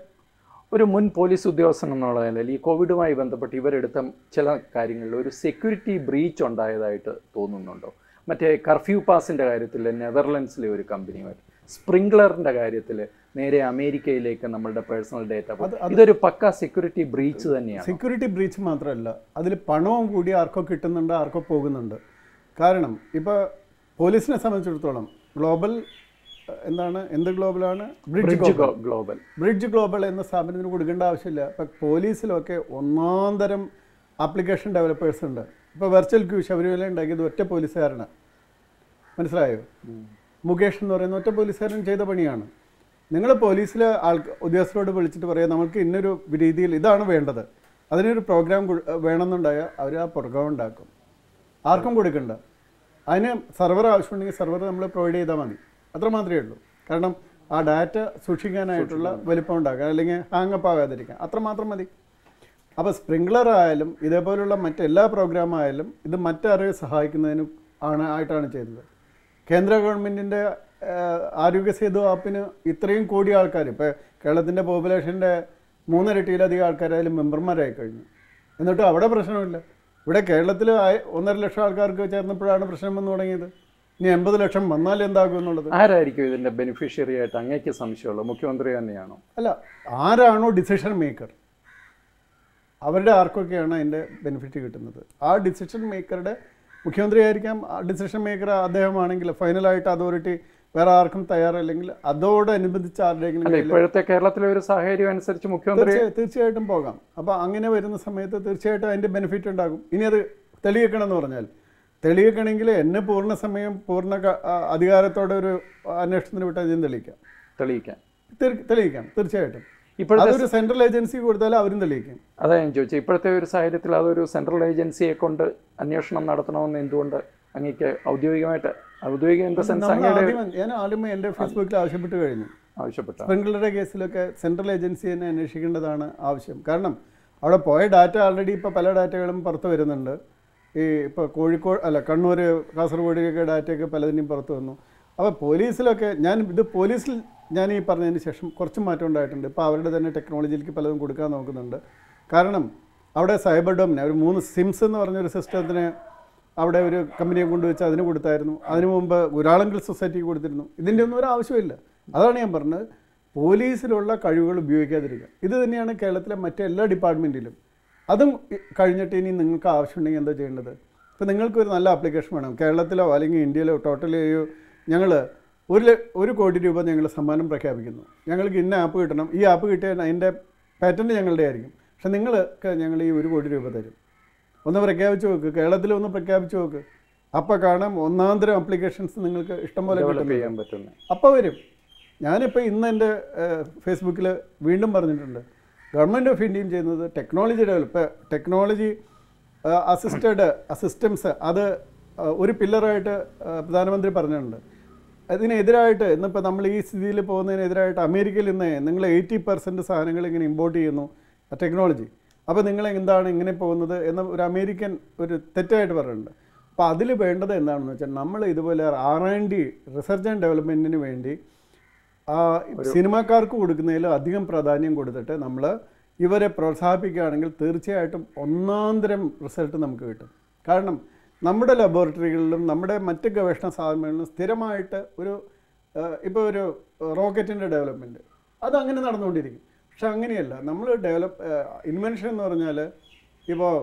ഒരു മുൻ പോലീസ് ഉദ്യോഗസ്ഥൻ എന്നുള്ള നിലയിൽ ഈ കോവിഡുമായി ബന്ധപ്പെട്ട് ഇവരെടുത്ത ചില കാര്യങ്ങളിൽ ഒരു സെക്യൂരിറ്റി ബ്രീച്ച് ഉണ്ടായതായിട്ട് തോന്നുന്നുണ്ടോ മറ്റേ കർഫ്യൂ പാസിൻ്റെ കാര്യത്തിൽ നെതർലൻഡ്സിലെ ഒരു കമ്പനിയുമായിട്ട് സ്പ്രിംഗ്ലറിൻ്റെ കാര്യത്തിൽ നേരെ അമേരിക്കയിലേക്ക് നമ്മളുടെ പേഴ്സണൽ ഡേറ്റ ഇതൊരു പക്ക സെക്യൂരിറ്റി ബ്രീച്ച് തന്നെയാണ് സെക്യൂരിറ്റി ബ്രീച്ച് മാത്രമല്ല അതിൽ പണവും കൂടി ആർക്കോ കിട്ടുന്നുണ്ട് ആർക്കോ പോകുന്നുണ്ട് കാരണം ഇപ്പോൾ പോലീസിനെ സംബന്ധിച്ചിടത്തോളം ഗ്ലോബൽ എന്താണ് എന്ത് ഗ്ലോബലാണ് ബ്രിഡ്ജ് ഗ്ലോബൽ ബ്രിഡ്ജ് ഗ്ലോബൽ എന്ന സ്ഥാപനത്തിന് കൊടുക്കേണ്ട ആവശ്യമില്ല ഇപ്പം പോലീസിലൊക്കെ ഒന്നാം തരം ആപ്ലിക്കേഷൻ ഡെവലപ്പേഴ്സ് ഉണ്ട് ഇപ്പോൾ വെർച്വൽ ക്യൂ ശബരിമല ഉണ്ടാക്കിയത് ഒറ്റ പോലീസുകാരനാണ് മനസ്സിലായോ മുകേഷ് എന്ന് പറയുന്ന ഒറ്റ പോലീസുകാരൻ ചെയ്ത പണിയാണ് നിങ്ങൾ പോലീസിലെ ആൾ ഉദ്യോഗസ്ഥരോട് വിളിച്ചിട്ട് പറയുക നമുക്ക് ഇന്നൊരു രീതിയിൽ ഇതാണ് വേണ്ടത് അതിനൊരു പ്രോഗ്രാം വേണമെന്നുണ്ടായാൽ അവർ ആ പ്രോഗ്രാം ഉണ്ടാക്കും ആർക്കും കൊടുക്കണ്ട അതിന് സെർവർ ആവശ്യമുണ്ടെങ്കിൽ സെർവർ നമ്മൾ പ്രൊവൈഡ് ചെയ്താൽ മതി അത്ര മാത്രമേ ഉള്ളൂ കാരണം ആ ഡാറ്റ സൂക്ഷിക്കാനായിട്ടുള്ള വലിപ്പം ഉണ്ടാക്കുക അല്ലെങ്കിൽ ഹാങ്ങപ്പ് ആകാതിരിക്കുക അത്ര മാത്രം മതി അപ്പോൾ സ്പ്രിംഗ്ലർ ആയാലും ഇതേപോലുള്ള മറ്റെല്ലാ പ്രോഗ്രാം ആയാലും ഇത് മറ്റാരെയും സഹായിക്കുന്നതിന് ആണ് ആയിട്ടാണ് ചെയ്തത് കേന്ദ്ര ഗവൺമെൻറ്റിൻ്റെ ആരോഗ്യ സേതു ആപ്പിന് ഇത്രയും കോടി ആൾക്കാർ ഇപ്പോൾ കേരളത്തിൻ്റെ പോപ്പുലേഷൻ്റെ മൂന്നിരട്ടിയിലധികം ആൾക്കാർ അതിൽ മെമ്പർമാരായി കഴിഞ്ഞു എന്നിട്ട് അവിടെ പ്രശ്നമില്ല ഇവിടെ കേരളത്തിൽ ഒന്നര ലക്ഷം ആൾക്കാർക്ക് ചേർന്നപ്പോഴാണ് പ്രശ്നം വന്നു തുടങ്ങിയത് ഇനി എൺപത് ലക്ഷം വന്നാൽ എന്താകും എന്നുള്ളത് ആരായിരിക്കും ഇതിൻ്റെ ബെനിഫിഷ്യറി ആയിട്ട് അങ്ങേക്ക് സംശയമുള്ളൂ മുഖ്യമന്ത്രി തന്നെയാണോ അല്ല ആരാണോ ഡിസിഷൻ മേക്കർ അവരുടെ ആർക്കൊക്കെയാണ് അതിൻ്റെ ബെനിഫിറ്റ് കിട്ടുന്നത് ആ ഡിസിഷൻ മേക്കറുടെ മുഖ്യമന്ത്രിയായിരിക്കാം ഡിസിഷൻ മേക്കർ അദ്ദേഹമാണെങ്കിൽ ഫൈനലായിട്ട് അതോറിറ്റി വേറെ ആർക്കും തയ്യാറല്ലെങ്കിൽ അതോടനുബന്ധിച്ച് ആരുടെയെങ്കിലും ഇപ്പോഴത്തെ കേരളത്തിലെ ഒരു സാഹചര്യം അനുസരിച്ച് മുഖ്യമന്ത്രി തീർച്ചയായിട്ടും പോകാം അപ്പോൾ അങ്ങനെ വരുന്ന സമയത്ത് തീർച്ചയായിട്ടും അതിൻ്റെ ബെനിഫിറ്റ് ഉണ്ടാകും ഇനി അത് തെളിയിക്കണമെന്ന് എന്ന് പറഞ്ഞാൽ തെളിയിക്കണമെങ്കിൽ എന്നെ പൂർണ്ണ സമയം പൂർണ്ണ അധികാരത്തോടെ ഒരു അന്വേഷണത്തിന് വിട്ടാൽ ഞാൻ തെളിയിക്കാം തെളിയിക്കാം തെളിയിക്കാം തീർച്ചയായിട്ടും ഇപ്പോഴത്തെ സെൻട്രൽ ഏജൻസി കൊടുത്താൽ അവരും തെളിയിക്കും അതാ ഞാൻ ചോദിച്ചത് ഇപ്പോഴത്തെ ഒരു സാഹചര്യത്തിൽ അതൊരു സെൻട്രൽ ഏജൻസിയെ കൊണ്ട് അന്വേഷണം നടത്തണമെന്ന് എന്തുകൊണ്ട് അങ്ങേക്ക് ഔദ്യോഗികമായിട്ട് ഔദ്യോഗിക സെൻസ് ഞാൻ ആദ്യമേ എൻ്റെ ഫേസ്ബുക്കിൽ ആവശ്യപ്പെട്ട് കഴിഞ്ഞു ആവശ്യപ്പെട്ടു സ്പ്രിംഗ്ലറുടെ കേസിലൊക്കെ സെൻട്രൽ ഏജൻസി തന്നെ അന്വേഷിക്കേണ്ടതാണ് ആവശ്യം കാരണം അവിടെ പോയ ഡാറ്റ ആൾറെഡി ഇപ്പോൾ പല ഡാറ്റകളും പുറത്ത് വരുന്നുണ്ട് ഈ ഇപ്പോൾ കോഴിക്കോട് അല്ല കണ്ണൂർ കാസർഗോഡിലൊക്കെ ഡാറ്റയൊക്കെ പലതിനും പുറത്ത് വന്നു അപ്പോൾ പോലീസിലൊക്കെ ഞാൻ ഇത് പോലീസിൽ ഞാൻ ഈ പറഞ്ഞതിന് ശേഷം കുറച്ച് മാറ്റം ഉണ്ടായിട്ടുണ്ട് ഇപ്പോൾ അവരുടെ തന്നെ ടെക്നോളജിയിലേക്ക് പലതും കൊടുക്കാൻ നോക്കുന്നുണ്ട് കാരണം അവിടെ സൈബർ ഡോമിന് ഒരു മൂന്ന് സിംസ് എന്ന് പറഞ്ഞൊരു സിസ്റ്റത്തിന് അവിടെ ഒരു കമ്പനിയെ കൊണ്ടുവച്ച് അതിന് കൊടുത്തായിരുന്നു അതിനു മുമ്പ് ഒരാളെങ്കിൽ സൊസൈറ്റിക്ക് കൊടുത്തിരുന്നു ഇതിൻ്റെ ഒന്നും ഒരു ആവശ്യമില്ല അതാണ് ഞാൻ പറഞ്ഞത് പോലീസിലുള്ള കഴിവുകൾ ഉപയോഗിക്കാതിരിക്കുക ഇത് തന്നെയാണ് കേരളത്തിലെ മറ്റെല്ലാ ഡിപ്പാർട്ട്മെൻറ്റിലും അതും കഴിഞ്ഞിട്ട് ഇനി നിങ്ങൾക്ക് ആവശ്യമുണ്ടെങ്കിൽ എന്താ ചെയ്യേണ്ടത് ഇപ്പോൾ നിങ്ങൾക്കൊരു നല്ല ആപ്ലിക്കേഷൻ വേണം കേരളത്തിലോ അല്ലെങ്കിൽ ഇന്ത്യയിലോ ടോട്ടലി ഒരു ഞങ്ങൾ ഒരു ഒരു കോടി രൂപ ഞങ്ങൾ സമ്മാനം പ്രഖ്യാപിക്കുന്നു ഞങ്ങൾക്ക് ഇന്ന ആപ്പ് കിട്ടണം ഈ ആപ്പ് കിട്ടിയാൽ അതിൻ്റെ പാറ്റൻറ്റ് ഞങ്ങളുടെ ആയിരിക്കും പക്ഷെ നിങ്ങൾക്ക് ഞങ്ങൾ ഈ ഒരു കോടി രൂപ തരും ഒന്ന് പ്രഖ്യാപിച്ച് നോക്ക് കേരളത്തിൽ ഒന്ന് പ്രഖ്യാപിച്ച് നോക്ക് അപ്പോൾ കാണാം ഒന്നാന്തരം ആപ്ലിക്കേഷൻസ് നിങ്ങൾക്ക് ഇഷ്ടംപോലെ ചെയ്യാൻ പറ്റുന്നു അപ്പോൾ വരും ഞാനിപ്പോൾ ഇന്ന് എൻ്റെ ഫേസ്ബുക്കിൽ വീണ്ടും പറഞ്ഞിട്ടുണ്ട് ഗവൺമെൻറ് ഓഫ് ഇന്ത്യയും ചെയ്യുന്നത് ടെക്നോളജി ഡെവലപ്പ് ടെക്നോളജി അസിസ്റ്റഡ് അസിസ്റ്റംസ് അത് ഒരു പില്ലറായിട്ട് പ്രധാനമന്ത്രി പറഞ്ഞിട്ടുണ്ട് അതിനെതിരായിട്ട് ഇന്നിപ്പോൾ നമ്മൾ ഈ സ്ഥിതിയിൽ പോകുന്നതിനെതിരായിട്ട് അമേരിക്കയിൽ ഇന്ന് നിങ്ങൾ എയ്റ്റി പെർസെൻറ്റ് സാധനങ്ങൾ ഇങ്ങനെ ഇമ്പോർട്ട് ചെയ്യുന്നു ടെക്നോളജി അപ്പോൾ നിങ്ങൾ എന്താണ് ഇങ്ങനെ പോകുന്നത് എന്ന ഒരു അമേരിക്കൻ ഒരു തെറ്റായിട്ട് പറയുന്നുണ്ട് അപ്പോൾ അതിൽ വേണ്ടത് എന്താണെന്ന് വെച്ചാൽ നമ്മൾ ഇതുപോലെ R and D research and ഡെവലപ്മെൻറ്റിന് വേണ്ടി സിനിമാക്കാർക്ക് കൊടുക്കുന്നതിൽ അധികം പ്രാധാന്യം കൊടുത്തിട്ട് നമ്മൾ ഇവരെ പ്രോത്സാഹിപ്പിക്കുകയാണെങ്കിൽ തീർച്ചയായിട്ടും ഒന്നാന്തരം റിസൾട്ട് നമുക്ക് കിട്ടും കാരണം നമ്മുടെ ലബോറട്ടറികളിലും നമ്മുടെ മറ്റ് ഗവേഷണ സ്ഥാപനങ്ങളിലും സ്ഥിരമായിട്ട് ഒരു ഇപ്പോൾ ഒരു റോക്കറ്റിൻ്റെ ഡെവലപ്മെൻറ്റ് അതങ്ങനെ നടന്നുകൊണ്ടിരിക്കും പക്ഷെ അങ്ങനെയല്ല നമ്മൾ ഡെവലപ്പ് ഇൻവെൻഷൻ എന്ന് പറഞ്ഞാൽ ഇപ്പോൾ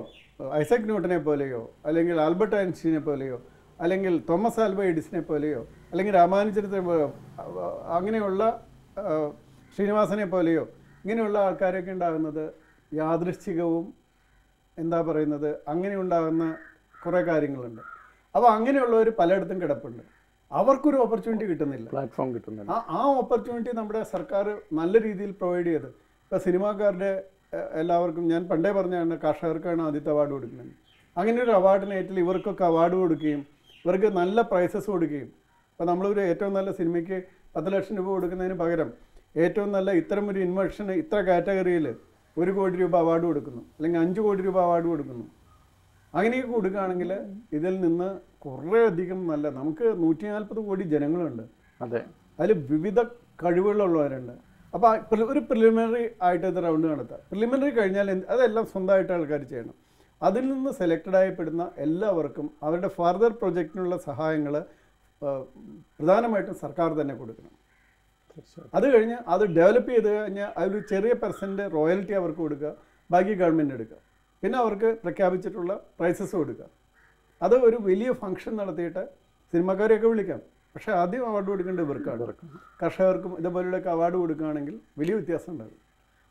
ഐസക് ന്യൂട്ടനെ പോലെയോ അല്ലെങ്കിൽ ആൽബർട്ട് ഐൻസ്റ്റീനെ പോലെയോ അല്ലെങ്കിൽ തോമസ് ആൽബ എഡിസിനെ പോലെയോ അല്ലെങ്കിൽ രാമാനുചരിത്രനെ പോലെയോ അങ്ങനെയുള്ള ശ്രീനിവാസനെ പോലെയോ ഇങ്ങനെയുള്ള ആൾക്കാരൊക്കെ ഉണ്ടാകുന്നത് യാദൃശ്ചികവും എന്താ പറയുന്നത് അങ്ങനെ ഉണ്ടാകുന്ന കുറേ കാര്യങ്ങളുണ്ട് അപ്പോൾ അങ്ങനെയുള്ളവർ പലയിടത്തും കിടപ്പുണ്ട് അവർക്കൊരു ഓപ്പർച്യൂണിറ്റി കിട്ടുന്നില്ല പ്ലാറ്റ്ഫോം കിട്ടുന്നില്ല ആ ഓപ്പർച്യൂണിറ്റി നമ്മുടെ സർക്കാർ നല്ല രീതിയിൽ പ്രൊവൈഡ് ചെയ്ത് ഇപ്പോൾ സിനിമാക്കാരുടെ എല്ലാവർക്കും ഞാൻ പണ്ടേ പറഞ്ഞാണ് കർഷകർക്കാണ് ആദ്യത്തെ അവാർഡ് കൊടുക്കുന്നത് അങ്ങനെ ഒരു അവാർഡിന് ഇവർക്കൊക്കെ അവാർഡ് കൊടുക്കുകയും ഇവർക്ക് നല്ല പ്രൈസസ് കൊടുക്കുകയും അപ്പോൾ നമ്മളൊരു ഏറ്റവും നല്ല സിനിമയ്ക്ക് പത്ത് ലക്ഷം രൂപ കൊടുക്കുന്നതിന് പകരം ഏറ്റവും നല്ല ഇത്തരം ഒരു ഇൻവെർഷന് ഇത്ര കാറ്റഗറിയിൽ ഒരു കോടി രൂപ അവാർഡ് കൊടുക്കുന്നു അല്ലെങ്കിൽ അഞ്ച് കോടി രൂപ അവാർഡ് കൊടുക്കുന്നു അങ്ങനെയൊക്കെ കൊടുക്കുകയാണെങ്കിൽ ഇതിൽ നിന്ന് കുറേ അധികം നല്ല നമുക്ക് നൂറ്റി നാൽപ്പത് കോടി ജനങ്ങളുണ്ട് അതെ അതിൽ വിവിധ കഴിവുകളുള്ളവരുണ്ട് അപ്പോൾ ഒരു പ്രിലിമിനറി ആയിട്ട് ഇത് റൗണ്ട് നടത്താം പ്രിലിമിനറി കഴിഞ്ഞാൽ അതെല്ലാം സ്വന്തമായിട്ട് ആൾക്കാർ ചെയ്യണം അതിൽ നിന്ന് സെലക്റ്റഡ് ആയപ്പെടുന്ന എല്ലാവർക്കും അവരുടെ ഫർദർ പ്രൊജക്റ്റിനുള്ള സഹായങ്ങൾ പ്രധാനമായിട്ടും സർക്കാർ തന്നെ കൊടുക്കണം അത് കഴിഞ്ഞ് അത് ഡെവലപ്പ് ചെയ്ത് കഴിഞ്ഞാൽ അതിൽ ചെറിയ പെർസെൻറ്റ് റോയൽറ്റി അവർക്ക് കൊടുക്കുക ബാക്കി ഗവൺമെൻറ് എടുക്കുക പിന്നെ അവർക്ക് പ്രഖ്യാപിച്ചിട്ടുള്ള പ്രൈസസ് കൊടുക്കുക അത് ഒരു വലിയ ഫംഗ്ഷൻ നടത്തിയിട്ട് സിനിമക്കാരെയൊക്കെ വിളിക്കാം പക്ഷേ ആദ്യം അവാർഡ് കൊടുക്കേണ്ട ഇവർക്കാണ് കർഷകർക്കും ഇതുപോലെയുള്ളൊക്കെ അവാർഡ് കൊടുക്കുകയാണെങ്കിൽ വലിയ വ്യത്യാസം ഉണ്ടാകും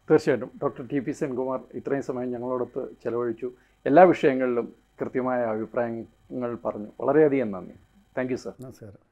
തീർച്ചയായിട്ടും ഡോക്ടർ ടി പി സെൻകുമാർ ഇത്രയും സമയം ഞങ്ങളോടൊത്ത് ചെലവഴിച്ചു എല്ലാ വിഷയങ്ങളിലും കൃത്യമായ അഭിപ്രായങ്ങൾ പറഞ്ഞു വളരെയധികം നന്ദി താങ്ക് യു സർ നമസ്കാരം